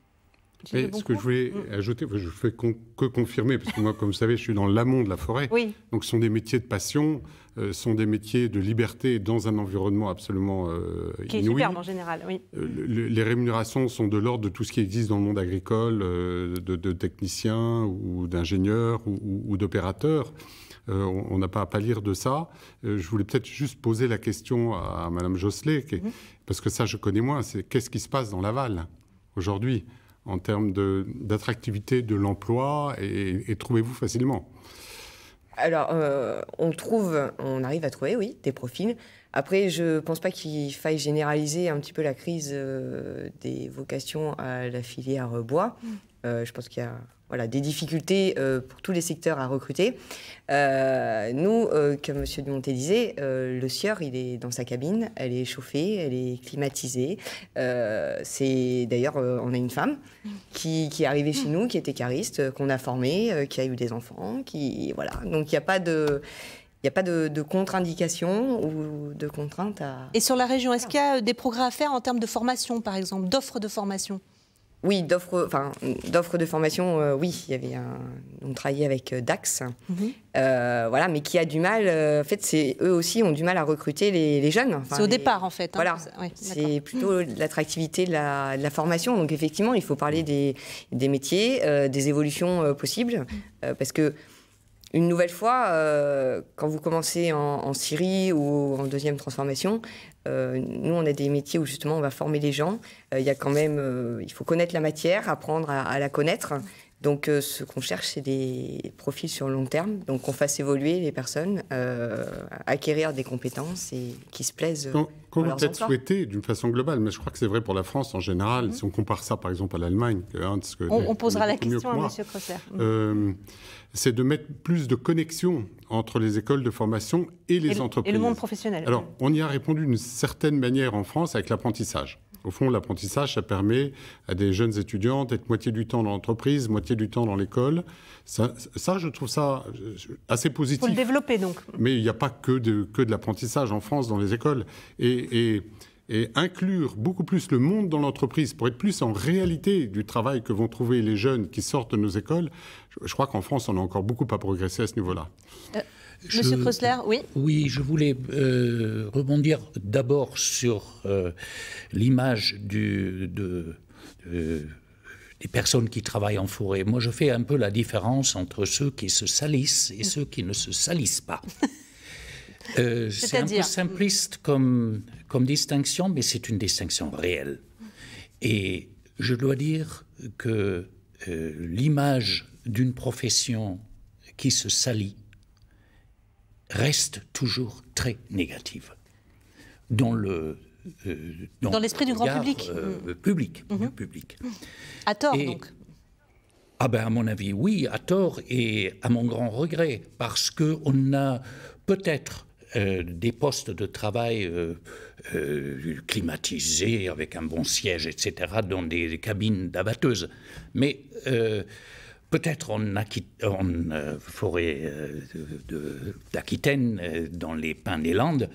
ce que je voulais mm. ajouter, je ne fais que confirmer, parce que moi, comme vous savez, je suis dans l'amont de la forêt. Donc, ce sont des métiers de passion, euh, ce sont des métiers de liberté dans un environnement absolument qui euh, inouï. Qui est superbe en général, oui. Euh, les rémunérations sont de l'ordre de tout ce qui existe dans le monde agricole, de, techniciens ou d'ingénieurs ou, d'opérateurs. on n'a pas à pâlir de ça. je voulais peut-être juste poser la question à, Madame Josselet, mm-hmm. parce que ça, je connais moins. C'est qu'est-ce qui se passe dans l'aval aujourd'hui en termes d'attractivité de, l'emploi et, trouvez-vous facilement Alors, euh, on trouve, on arrive à trouver, oui, des profils. Après, je ne pense pas qu'il faille généraliser un petit peu la crise euh, des vocations à la filière bois. Mm. Euh, je pense qu'il y a voilà, des difficultés euh, pour tous les secteurs à recruter. Euh, nous, comme M. Dumonté disait, le sieur, il est dans sa cabine, elle est chauffée, elle est climatisée. c'est D'ailleurs, on a une femme qui, est arrivée chez nous, qui était cariste, qu'on a formée, qui a eu des enfants, qui... Voilà, donc il n'y a pas de... de, de contre-indication ou de contrainte à... Et sur la région, est-ce qu'il y a des progrès à faire en termes de formation, par exemple, d'offres de formation oui, d'offres, enfin, d'offres de formation, euh, oui, il y avait on travaillait avec euh, Dax, mhm. euh, voilà, mais qui a du mal. en fait, eux aussi ont du mal à recruter les, jeunes. c'est au départ, en fait. Hein. voilà, c'est plutôt l'attractivité de la, formation. Donc effectivement, il faut parler mhm. des, métiers, des évolutions possibles, mhm. parce que une nouvelle fois, quand vous commencez en, Syrie ou en deuxième transformation, euh, nous, on a des métiers où justement on va former les gens. Euh, il y a quand même, euh, il faut connaître la matière, apprendre à, la connaître. Donc, ce qu'on cherche, c'est des profils sur le long terme, donc qu'on fasse évoluer les personnes, acquérir des compétences et qui se plaisent. Comment peut-être souhaité, d'une façon globale, mais je crois que c'est vrai pour la France en général, mhm. si on compare ça par exemple à l'Allemagne, on, posera la question à M c'est de mettre plus de connexion entre les écoles de formation et les entreprises. Et le monde professionnel. Alors, on y a répondu d'une certaine manière en France avec l'apprentissage. Au fond, l'apprentissage, ça permet à des jeunes étudiants d'être moitié du temps dans l'entreprise, moitié du temps dans l'école. Ça, je trouve ça euh, assez positif. Pour le développer, donc. Mais il n'y a pas que de, que de l'apprentissage en France dans les écoles. et et inclure beaucoup plus le monde dans l'entreprise pour être plus en réalité du travail que vont trouver les jeunes qui sortent de nos écoles, je, crois qu'en France, on a encore beaucoup à progresser à ce niveau-là. Euh, Monsieur Krossler, oui Oui, je voulais euh, rebondir d'abord sur euh, l'image de des personnes qui travaillent en forêt. Moi, je fais un peu la différence entre ceux qui se salissent et mm. ceux qui ne se salissent pas. Euh, c'est un peu simpliste comme, comme distinction, mais c'est une distinction réelle. Et je dois dire que euh, l'image d'une profession qui se salit reste toujours très négative dans le euh, dans, l'esprit du grand public public, mm-hmm. public à tort donc ah ben à mon avis oui à tort et à mon grand regret parce que on a peut-être euh, des postes de travail euh, euh, climatisés, avec un bon siège, etc., dans des cabines d'abatteuses. Mais peut-être en, en forêt d'Aquitaine, dans les pins des Landes,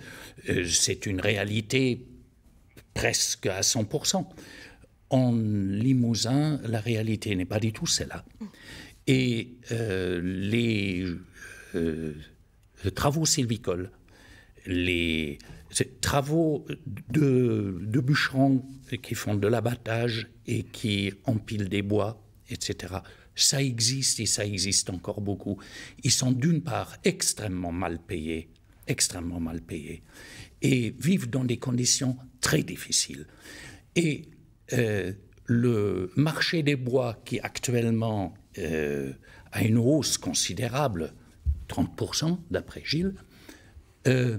c'est une réalité presque à 100%. En Limousin, la réalité n'est pas du tout celle-là. Et les travaux sylvicoles les travaux de, bûcherons qui font de l'abattage et qui empilent des bois, etc. Ça existe et ça existe encore beaucoup. Ils sont d'une part extrêmement mal payés, extrêmement mal payés, et vivent dans des conditions très difficiles. Et euh, le marché des bois qui actuellement euh, a une hausse considérable, 30% d'après Gilles, euh,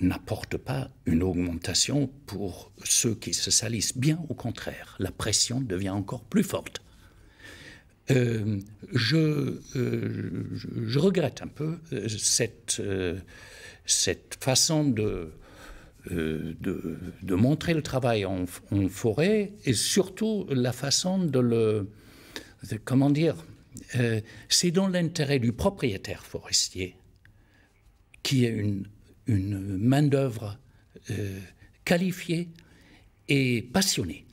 n'apporte pas une augmentation pour ceux qui se salissent. Bien au contraire, la pression devient encore plus forte. Euh, je, euh, je, regrette un peu euh, cette, cette façon de, de, montrer le travail en, forêt et surtout la façon de le... comment dire C'est dans l'intérêt du propriétaire forestier qui est une une main-d'œuvre euh, qualifiée et passionnée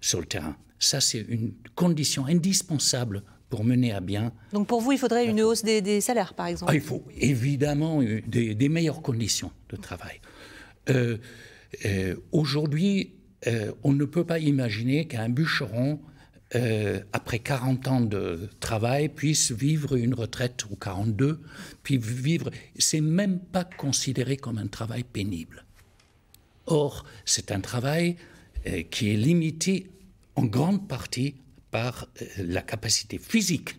sur le terrain. Ça, c'est une condition indispensable pour mener à bien. Donc pour vous, il faudrait une hausse des, salaires, par exemple ah, Il faut évidemment des, meilleures conditions de travail. Euh, euh, aujourd'hui, on ne peut pas imaginer qu'un bûcheron euh, après 40 ans de travail, puisse vivre une retraite ou 42, puis vivre. C'est même pas considéré comme un travail pénible. Or, c'est un travail euh, qui est limité en grande partie par euh, la capacité physique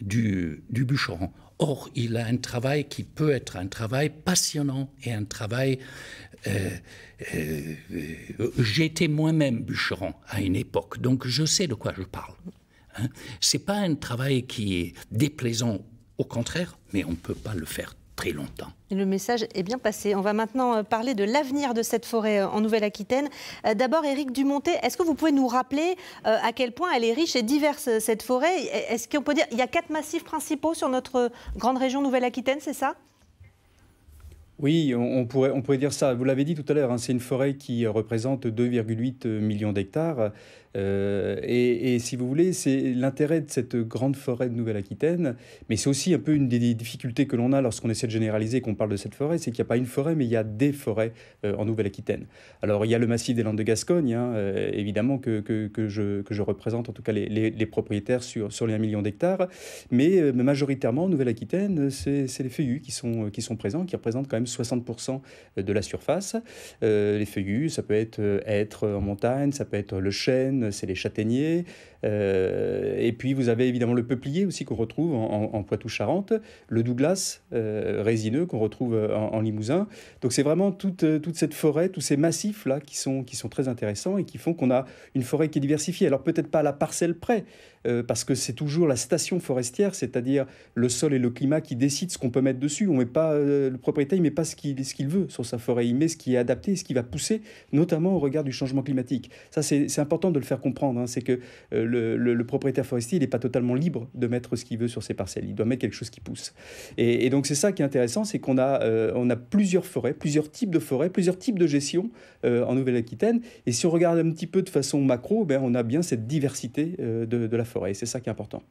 du, bûcheron. Or, il a un travail qui peut être un travail passionnant et un travail... Euh, euh, j'étais moi-même bûcheron à une époque, donc je sais de quoi je parle. Hein. Ce n'est pas un travail qui est déplaisant, au contraire, mais on ne peut pas le faire longtemps. Le message est bien passé. On va maintenant euh, parler de l'avenir de cette forêt euh, en Nouvelle-Aquitaine. Euh, d'abord, Éric Dumonté, est-ce que vous pouvez nous rappeler à quel point elle est riche et diverse, cette forêt Est-ce qu'on peut dire qu'il y a quatre massifs principaux sur notre grande région Nouvelle-Aquitaine, c'est ça oui, on pourrait, on pourrait dire ça. Vous l'avez dit tout à l'heure, hein, c'est une forêt qui représente 2,8 millions d'hectares. Euh, et, et, si vous voulez, c'est l'intérêt de cette grande forêt de Nouvelle-Aquitaine, mais c'est aussi un peu une des difficultés que l'on a lorsqu'on essaie de généraliser et qu'on parle de cette forêt, c'est qu'il n'y a pas une forêt, mais il y a des forêts euh, en Nouvelle-Aquitaine. Alors il y a le massif des Landes de Gascogne, hein, euh, évidemment, que, que, que, je, que je représente, en tout cas les, les, propriétaires sur, sur les 1 million d'hectares, mais majoritairement en Nouvelle-Aquitaine, c'est les feuillus qui sont, qui sont présents, qui représentent quand même 60% de la surface. les feuillus, ça peut être être en montagne, ça peut être le chêne, c'est les châtaigniers, euh, et puis vous avez évidemment le peuplier aussi qu'on retrouve en, Poitou-Charentes, le Douglas euh, résineux qu'on retrouve euh, en, Limousin. Donc c'est vraiment toute, toute cette forêt, tous ces massifs là qui sont, qui sont très intéressants et qui font qu'on a une forêt qui est diversifiée. Alors peut-être pas à la parcelle près, parce que c'est toujours la station forestière, c'est-à-dire le sol et le climat qui décident ce qu'on peut mettre dessus. On met pas, le propriétaire ne met pas ce qu'il qu'il veut sur sa forêt, il met ce qui est adapté, ce qui va pousser, notamment au regard du changement climatique. Ça, c'est important de le faire comprendre. Hein. C'est que le, propriétaire forestier, n'est pas totalement libre de mettre ce qu'il veut sur ses parcelles. Il doit mettre quelque chose qui pousse. Et, donc, c'est ça qui est intéressant, c'est qu'on euh, a, plusieurs forêts, plusieurs types de forêts, plusieurs types de gestion euh, en Nouvelle-Aquitaine. Et si on regarde un petit peu de façon macro, ben, on a bien cette diversité euh, de, la forêt. c'est ça qui est important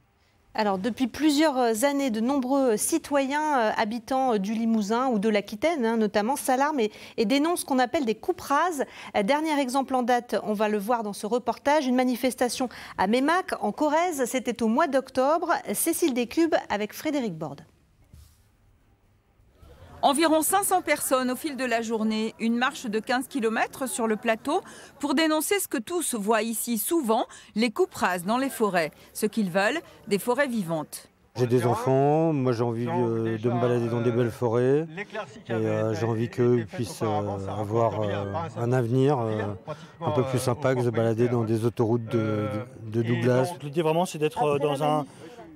alors, depuis plusieurs euh, années, de nombreux euh, citoyens euh, habitants du Limousin ou de l'Aquitaine, hein, notamment, s'alarment et, dénoncent ce qu'on appelle des coupes rases. dernier exemple en date, on va le voir dans ce reportage, une manifestation à Mémac, en Corrèze. C'était au mois d'octobre. Cécile Descubes avec Frédéric Borde. Environ 500 personnes au fil de la journée, une marche de 15 km sur le plateau pour dénoncer ce que tous voient ici souvent, les coupes dans les forêts, ce qu'ils veulent, des forêts vivantes. J'ai des enfants, moi j'ai envie de me balader dans des belles forêts euh, j'ai envie qu'eux puissent euh, avoir euh, un avenir un peu plus sympa que de balader dans des autoroutes de, de, Douglas. L'idée vraiment c'est d'être dans un,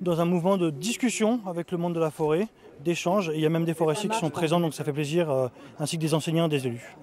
dans un mouvement de discussion avec le monde de la forêt d'échanges. Il y a même des forestiers qui sont présents, donc ça fait plaisir, euh, ainsi que des enseignants des élus.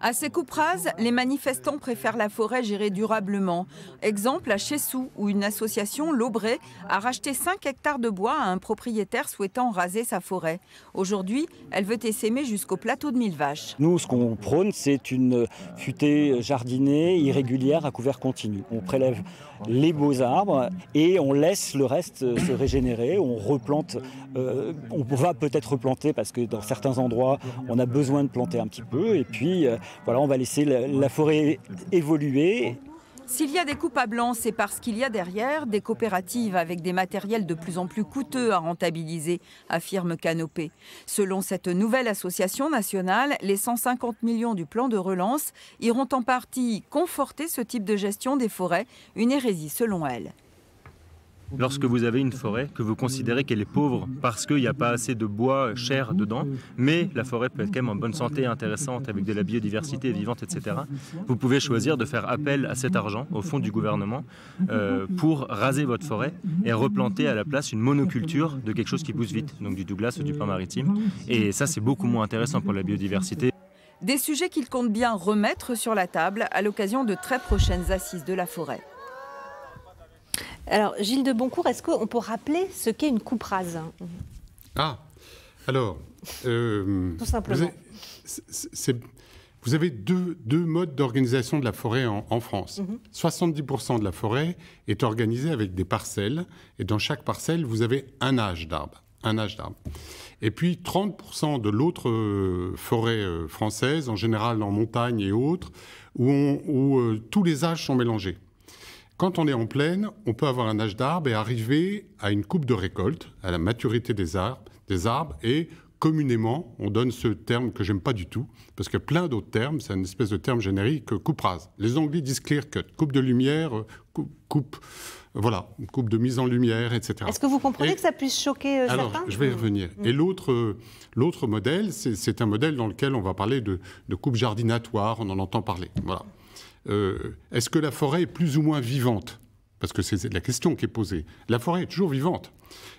À ces coupes les manifestants préfèrent la forêt gérée durablement. Exemple à Chessou, où une association, l'Aubray, a racheté 5 hectares de bois à un propriétaire souhaitant raser sa forêt. Aujourd'hui, elle veut essaimer jusqu'au plateau de mille vaches. Nous, ce qu'on prône, c'est une futée jardinée, irrégulière, à couvert continu. On prélève les beaux arbres et on laisse le reste euh, se régénérer. On replante, euh, on va peut-être replanter parce que dans certains endroits on a besoin de planter un petit peu et puis euh, voilà, on va laisser la forêt évoluer s'il y a des coupes à blanc, c'est parce qu'il y a derrière des coopératives avec des matériels de plus en plus coûteux à rentabiliser, affirme Canopé. Selon cette nouvelle association nationale, les 150 millions du plan de relance iront en partie conforter ce type de gestion des forêts, une hérésie selon elle. Lorsque vous avez une forêt, que vous considérez qu'elle est pauvre parce qu'il n'y a pas assez de bois cher dedans, mais la forêt peut être quand même en bonne santé, intéressante, avec de la biodiversité vivante, etc., vous pouvez choisir de faire appel à cet argent, au fond du gouvernement, euh, pour raser votre forêt et replanter à la place une monoculture de quelque chose qui pousse vite, donc du Douglas ou du pain maritime. Et ça, c'est beaucoup moins intéressant pour la biodiversité. Des sujets qu'il compte bien remettre sur la table à l'occasion de très prochaines assises de la forêt. Alors, Gilles de Boncourt, est-ce qu'on peut rappeler ce qu'est une coupe rase Ah, alors. Euh, vous avez deux, modes d'organisation de la forêt en, France. 70% mhm. de la forêt est organisée avec des parcelles, et dans chaque parcelle, vous avez un âge d'arbre. Un âge d'arbre. Et puis 30% de l'autre euh, forêt euh, française, en général en montagne et autres, où, tous les âges sont mélangés. Quand on est en plaine, on peut avoir un âge d'arbre et arriver à une coupe de récolte, à la maturité des arbres, des arbres et communément, on donne ce terme que j'aime pas du tout, parce qu'il y a plein d'autres termes, c'est une espèce de terme générique, euh, coupe rase. Les Anglais disent clear cut, coupe de lumière, euh, coupe, euh, voilà, coupe de mise en lumière, etc. Est-ce que vous comprenez que ça puisse choquer alors, certains Je vais y revenir. Mm. Et l'autre, modèle, c'est un modèle dans lequel on va parler de, de coupe jardinatoire, on en entend parler. Voilà. Euh, est-ce que la forêt est plus ou moins vivante Parce que c'est la question qui est posée. La forêt est toujours vivante.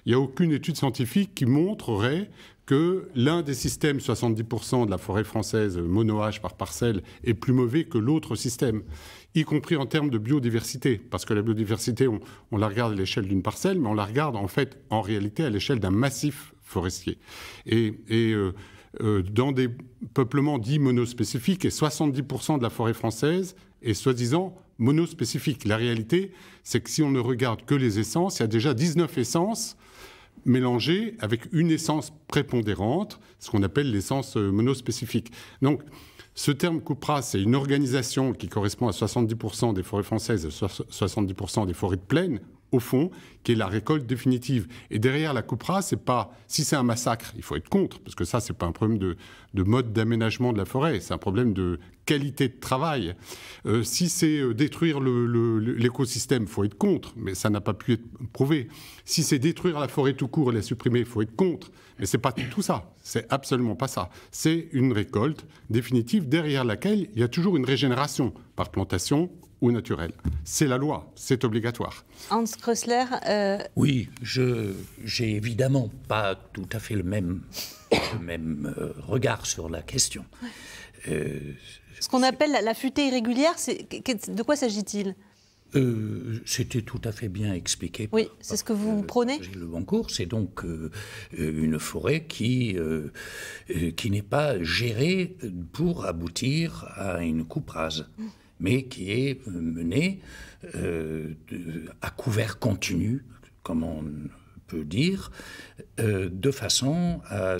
Il n'y a aucune étude scientifique qui montrerait que l'un des systèmes, 70% de la forêt française, monoage par parcelle, est plus mauvais que l'autre système, y compris en termes de biodiversité. Parce que la biodiversité, on, la regarde à l'échelle d'une parcelle, mais on la regarde en fait, en réalité, à l'échelle d'un massif forestier. Et, euh, euh, dans des peuplements dits monospécifiques, et 70% de la forêt française et soi-disant monospécifique. La réalité, c'est que si on ne regarde que les essences, il y a déjà 19 essences mélangées avec une essence prépondérante, ce qu'on appelle l'essence euh, monospécifique. Donc, ce terme coupera, c'est une organisation qui correspond à 70% des forêts françaises et 70% des forêts de plaine au fond, qui est la récolte définitive. Et derrière la coupera, c'est pas si c'est un massacre, il faut être contre, parce que ça, c'est pas un problème de, mode d'aménagement de la forêt, c'est un problème de qualité de travail. Euh, si c'est euh, détruire l'écosystème, il faut être contre, mais ça n'a pas pu être prouvé. Si c'est détruire la forêt tout court et la supprimer, il faut être contre. Mais c'est pas tout ça, c'est absolument pas ça. C'est une récolte définitive derrière laquelle il y a toujours une régénération par plantation ou naturel. C'est la loi, c'est obligatoire. Hans Kressler euh, Oui, je j'ai évidemment pas tout à fait le même, même euh, regard sur la question. Euh, ce qu'on appelle la futée irrégulière, de quoi s'agit-il C'était tout à fait bien expliqué. Oui, c'est ce que vous prenez. Le Bancourt, c'est donc une forêt qui, qui n'est pas gérée pour aboutir à une coupe rase. Mmh mais qui est euh, menée euh, à couvert continu, comme on peut dire, euh, de façon à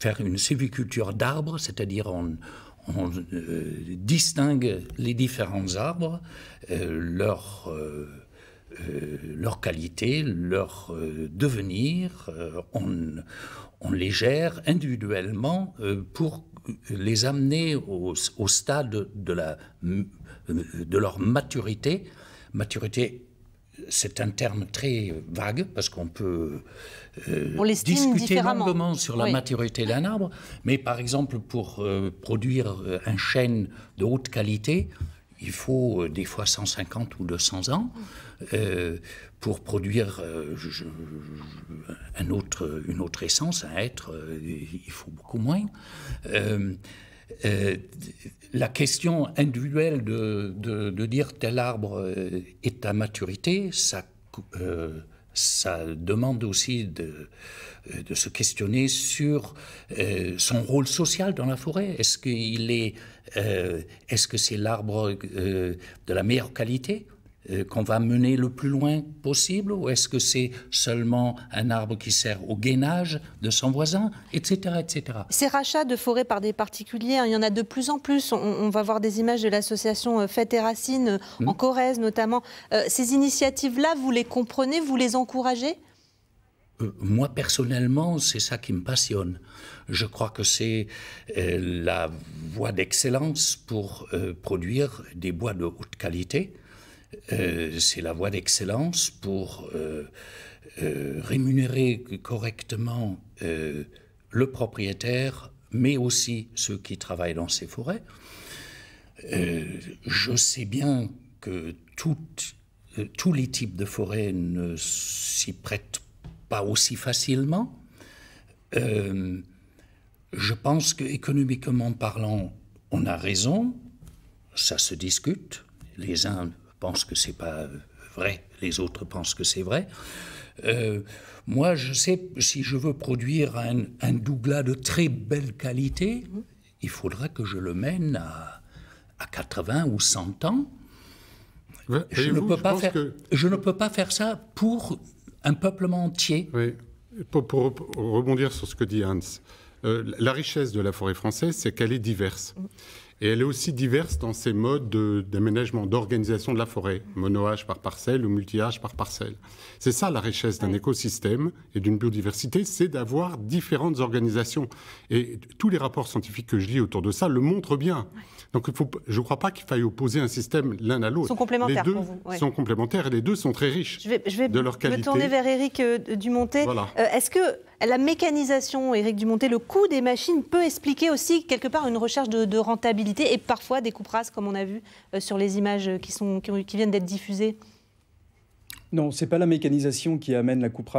faire une séviculture d'arbres, c'est-à-dire on, on distingue les différents arbres, leur... leur qualité, leur devenir. on, on, les gère individuellement pour les amener au, stade de, la, de leur maturité. Maturité, c'est un terme très vague parce qu'on peut euh, discuter longuement sur la maturité d'un arbre, mais par exemple pour euh, produire euh, un chêne de haute qualité, il faut des fois 150 ou 200 ans. Euh, pour produire euh, un autre, une autre essence, un être, euh, il faut beaucoup moins. la question individuelle de, dire tel arbre est à maturité, ça ça demande aussi de, se questionner sur son rôle social dans la forêt. Est-ce qu'il est, est que c'est l'arbre de la meilleure qualité euh, qu'on va mener le plus loin possible ou est-ce que c'est seulement un arbre qui sert au gainage de son voisin, etc. etc. Ces rachats de forêts par des particuliers, il y en a de plus en plus. On, va voir des images de l'association euh, Fête et Racines mmh. en Corrèze notamment. Euh, ces initiatives-là, vous les comprenez, vous les encouragez moi personnellement, c'est ça qui me passionne. Je crois que c'est la voie d'excellence pour produire des bois de haute qualité euh, c'est la voie d'excellence pour euh, euh, rémunérer correctement le propriétaire, mais aussi ceux qui travaillent dans ces forêts. je sais bien que tous les types de forêts ne s'y prêtent pas aussi facilement. je pense que économiquement parlant, on a raison, ça se discute. Les uns Pense que c'est pas euh, vrai, les autres pensent que c'est vrai. Euh, moi, je sais, si je veux produire un, un douglas de très belle qualité, il faudra que je le mène à, 80 ou 100 ans. je, ne peux pas faire, je ne peux pas faire ça pour un peuplement entier. Pour, rebondir sur ce que dit Hans, euh, la richesse de la forêt française, c'est qu'elle est diverse. Et elle est aussi diverse dans ses modes d'aménagement, d'organisation de la forêt, monoage par parcelle ou multiage par parcelle. C'est ça la richesse d'un écosystème et d'une biodiversité, c'est d'avoir différentes organisations. Et tous les rapports scientifiques que je lis autour de ça le montrent bien. Donc il faut, je ne crois pas qu'il faille opposer un système l'un à l'autre. Ils sont complémentaires les deux sont complémentaires et les deux sont très riches je vais, de leur qualité. Je vais me tourner vers Éric euh, Dumonté euh, Est-ce que la mécanisation, Éric Dumonté le coût des machines peut expliquer aussi quelque part une recherche de rentabilité et parfois des coupes comme on a vu euh, sur les images qui, viennent d'être diffusées Non, ce n'est pas la mécanisation qui amène la coupe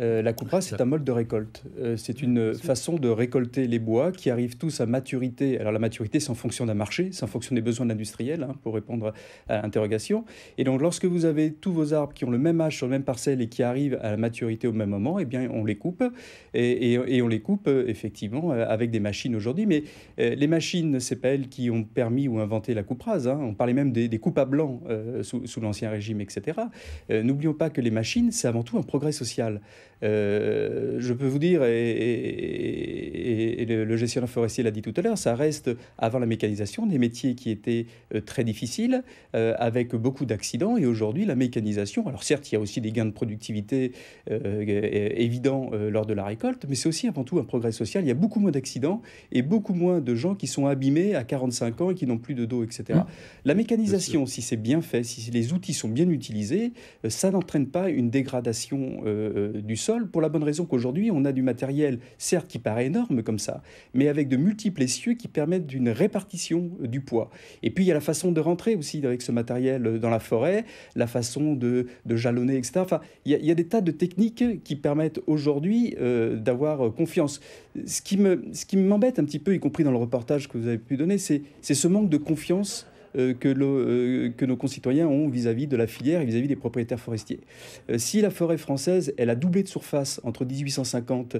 euh, la coupra, c'est un mode de récolte. Euh, c'est une façon de récolter les bois qui arrivent tous à maturité. Alors la maturité, c'est en fonction d'un marché, c'est en fonction des besoins industriels, hein, pour répondre à l'interrogation. Et donc lorsque vous avez tous vos arbres qui ont le même âge sur la même parcelle et qui arrivent à la maturité au même moment, eh bien on les coupe. Et, on les coupe euh, effectivement avec des machines aujourd'hui. Mais les machines, c'est pas elles qui ont permis ou inventé la couperase. Hein. On parlait même des, des coupes à blanc sous l'Ancien Régime, etc. N'oublions pas que les machines, c'est avant tout un progrès social. Euh, je peux vous dire, et, le, gestionnaire forestier l'a dit tout à l'heure, ça reste, avant la mécanisation, des métiers qui étaient euh, très difficiles, euh, avec beaucoup d'accidents. Et aujourd'hui, la mécanisation, alors certes, il y a aussi des gains de productivité évidents lors de la récolte, mais c'est aussi avant tout un progrès social. Il y a beaucoup moins d'accidents et beaucoup moins de gens qui sont abîmés à 45 ans et qui n'ont plus de dos, etc. Mmh. La mécanisation, si c'est bien fait, si les outils sont bien utilisés, ça n'entraîne pas une dégradation du sol pour la bonne raison qu'aujourd'hui, on a du matériel, certes, qui paraît énorme comme ça, mais avec de multiples essieux qui permettent d'une répartition euh, du poids. Et puis, il y a la façon de rentrer aussi avec ce matériel euh, dans la forêt, la façon de, de jalonner, etc. Enfin, il y, a, des tas de techniques qui permettent aujourd'hui euh, d'avoir confiance. Ce qui m'embête un petit peu, y compris dans le reportage que vous avez pu donner, c'est ce manque de confiance euh, euh, que, nos concitoyens ont vis-à-vis de la filière et vis-à-vis -vis des propriétaires forestiers. Euh, si la forêt française, elle a doublé de surface entre 1850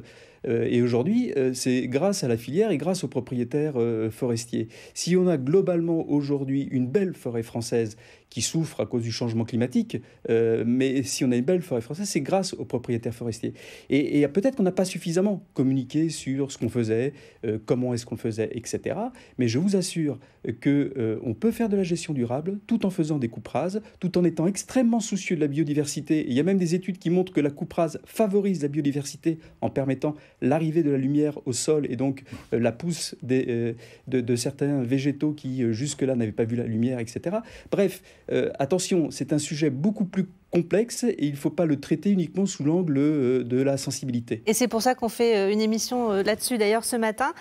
et aujourd'hui, c'est grâce à la filière et grâce aux propriétaires forestiers. Si on a globalement aujourd'hui une belle forêt française qui souffrent à cause du changement climatique. Euh, mais si on a une belle forêt française, c'est grâce aux propriétaires forestiers. Et, et peut-être qu'on n'a pas suffisamment communiqué sur ce qu'on faisait, euh, comment est-ce qu'on faisait, etc. Mais je vous assure que euh, on peut faire de la gestion durable tout en faisant des coupes rases, tout en étant extrêmement soucieux de la biodiversité. il y a même des études qui montrent que la coupe rase favorise la biodiversité en permettant l'arrivée de la lumière au sol et donc la pousse des, de, de, certains végétaux qui jusque-là n'avaient pas vu la lumière, etc. Bref, euh, attention, c'est un sujet beaucoup plus complexe et il ne faut pas le traiter uniquement sous l'angle euh, de la sensibilité. Et c'est pour ça qu'on fait euh, une émission là-dessus d'ailleurs ce matin.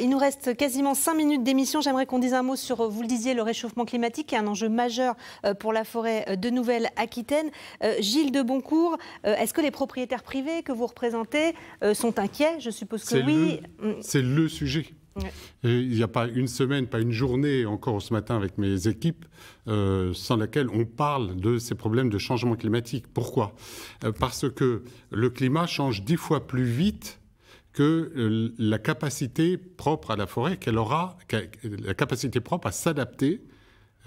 il nous reste quasiment cinq minutes d'émission. J'aimerais qu'on dise un mot sur, vous le disiez, le réchauffement climatique qui est un enjeu majeur pour la forêt de Nouvelle-Aquitaine. Gilles de Boncourt, est-ce que les propriétaires privés que vous représentez sont inquiets Je suppose que oui. Mm. C'est le sujet il n'y a pas une semaine, pas une journée, encore ce matin avec mes équipes, euh, sans laquelle on parle de ces problèmes de changement climatique. Pourquoi euh, Parce que le climat change dix fois plus vite que euh, la capacité propre à la forêt qu'elle aura, la capacité propre à s'adapter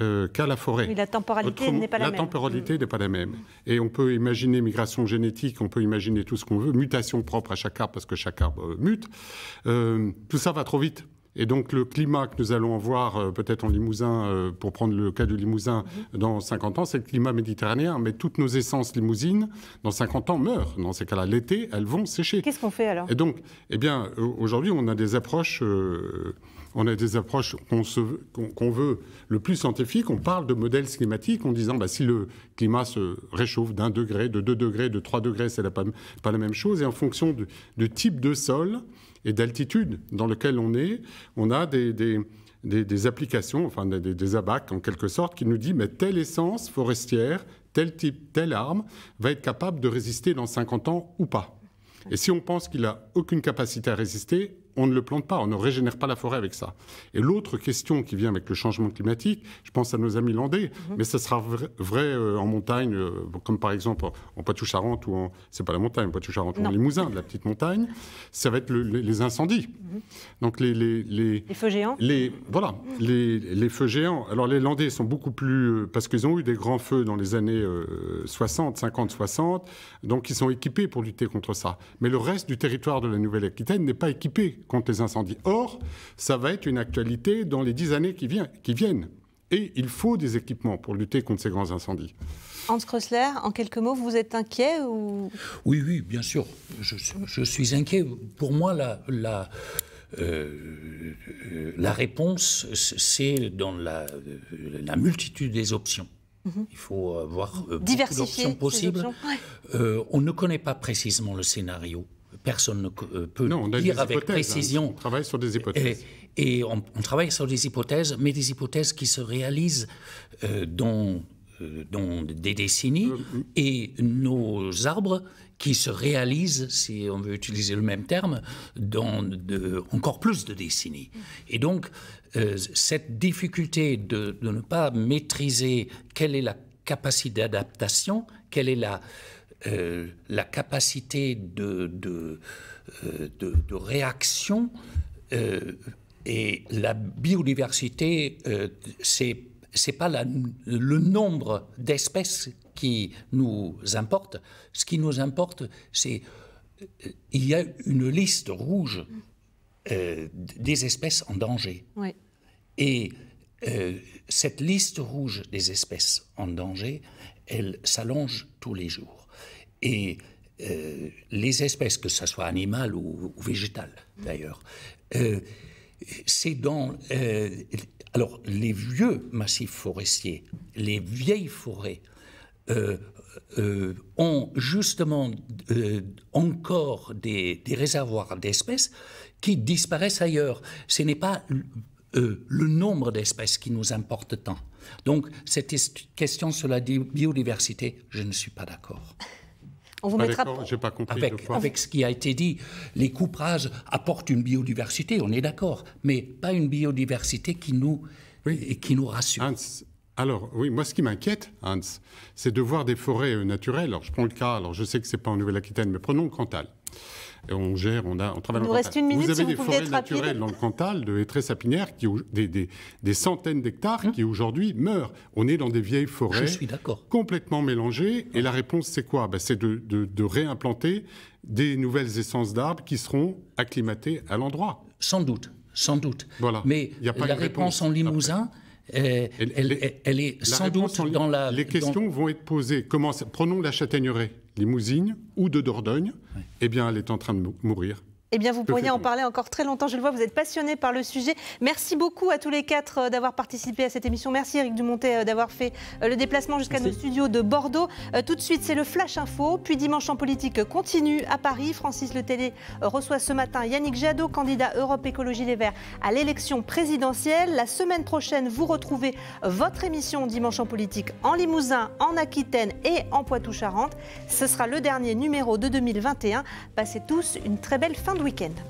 euh, qu'à la forêt. la temporalité n'est pas la, même. La temporalité mm. n'est pas la même. Et on peut imaginer migration génétique, on peut imaginer tout ce qu'on veut, mutation propre à chaque arbre parce que chaque arbre euh, mute. Euh, tout ça va trop vite. Et donc le climat que nous allons avoir peut-être en Limousin, pour prendre le cas du Limousin, mm-hmm. dans 50 ans, c'est le climat méditerranéen. Mais toutes nos essences limousines, dans 50 ans, meurent. Dans ces cas-là, l'été, elles vont sécher. Qu'est-ce qu'on fait alors Et donc, eh bien, aujourd'hui, on a des approches on a des approches qu'on veut le plus scientifiques. on parle de modèles climatiques en disant bah, si le climat se réchauffe d'un degré, de deux degrés, de trois degrés, c'est pas, pas la même chose. Et en fonction du, type de sol et d'altitude dans lequel on est, on a des, applications, enfin des, des abacs en quelque sorte, qui nous dit mais telle essence forestière, tel type, telle arme va être capable de résister dans 50 ans ou pas. Et si on pense qu'il n'a aucune capacité à résister, on ne le plante pas, on ne régénère pas la forêt avec ça. Et l'autre question qui vient avec le changement climatique, je pense à nos amis landais, mhm. mais ça sera vrai, euh, en montagne, euh, comme par exemple en Poitou-Charentes ou en. C'est pas la montagne, Poitou-Charentes, ou en Limousin, de la petite montagne, ça va être les, incendies. Mhm. Donc les les, feux géants les, Voilà, les, les feux géants. Alors les Landais sont beaucoup plus. Euh, parce qu'ils ont eu des grands feux dans les années 60, 50, 60, donc ils sont équipés pour lutter contre ça. Mais le reste du territoire de la Nouvelle-Aquitaine n'est pas équipé contre les incendies. Or, ça va être une actualité dans les dix années qui, viennent. Et il faut des équipements pour lutter contre ces grands incendies. Hans Kreusler, en quelques mots, vous êtes inquiet ou... Oui, oui, bien sûr. Je, suis inquiet. Pour moi, la, euh, euh, réponse, c'est dans la, multitude des options. Mhm. Il faut avoir euh, beaucoup d'options possibles. on ne connaît pas précisément le scénario personne ne euh, peut non, dire avec hein. précision. On travaille sur des hypothèses. Et, on, travaille sur des hypothèses, mais des hypothèses qui se réalisent euh, dans, euh, dans, des décennies. Mm. et nos arbres qui se réalisent, si on veut utiliser le même terme, dans de, encore plus de décennies. Et donc, cette difficulté de, de, ne pas maîtriser quelle est la capacité d'adaptation, quelle est la euh, la capacité de, de, euh, réaction euh, et la biodiversité, c'est c'est pas le nombre d'espèces qui nous importe. Ce qui nous importe, c'est il y a une liste rouge des espèces en danger. Et cette liste rouge des espèces en danger, elle s'allonge tous les jours. Et euh, les espèces, que ce soit animales ou, végétales d'ailleurs, euh, c'est dans... Euh, alors, les vieux massifs forestiers, les vieilles forêts, ont justement encore des, réservoirs d'espèces qui disparaissent ailleurs. Ce n'est pas le nombre d'espèces qui nous importe tant. Donc, cette question sur la biodiversité, je ne suis pas d'accord. On vous pas ah, pas compris. Avec, ce qui a été dit, les couperages apportent une biodiversité, on est d'accord, mais pas une biodiversité qui nous, qui nous rassure. alors oui, moi ce qui m'inquiète, Hans, c'est de voir des forêts euh, naturelles. Alors je prends le cas, alors je sais que c'est pas en Nouvelle-Aquitaine, mais prenons le Cantal on gère, on, a, on travaille Il nous une vous avez des forêts naturelles dans le Cantal, de sapinaires, qui, des, des, des centaines d'hectares hein qui aujourd'hui meurent. On est dans des vieilles forêts complètement mélangées. Et la réponse, c'est quoi ben, C'est de, de, réimplanter des nouvelles essences d'arbres qui seront acclimatées à l'endroit. Sans doute, sans doute. Voilà. Mais y a pas la réponse, en Limousin, euh, elle, est sans doute dans la. Les questions vont être posées. Comment, prenons la châtaigneraie. Limousine ou de Dordogne, eh bien, elle est en train de mourir. Eh bien, vous pourriez en parler encore très longtemps. Je le vois, vous êtes passionné par le sujet. Merci beaucoup à tous les quatre euh, d'avoir participé à cette émission. Merci Eric Dumontet euh, d'avoir fait euh, le déplacement jusqu'à nos studios de Bordeaux. Tout de suite, c'est le Flash Info. Puis dimanche en politique continue à Paris. Francis Télé reçoit ce matin Yannick Jadot, candidat Europe Écologie Les Verts à l'élection présidentielle. La semaine prochaine, vous retrouvez votre émission Dimanche en politique en Limousin, en Aquitaine et en Poitou-Charentes. Ce sera le dernier numéro de 2021. Passez tous une très belle fin Weekend.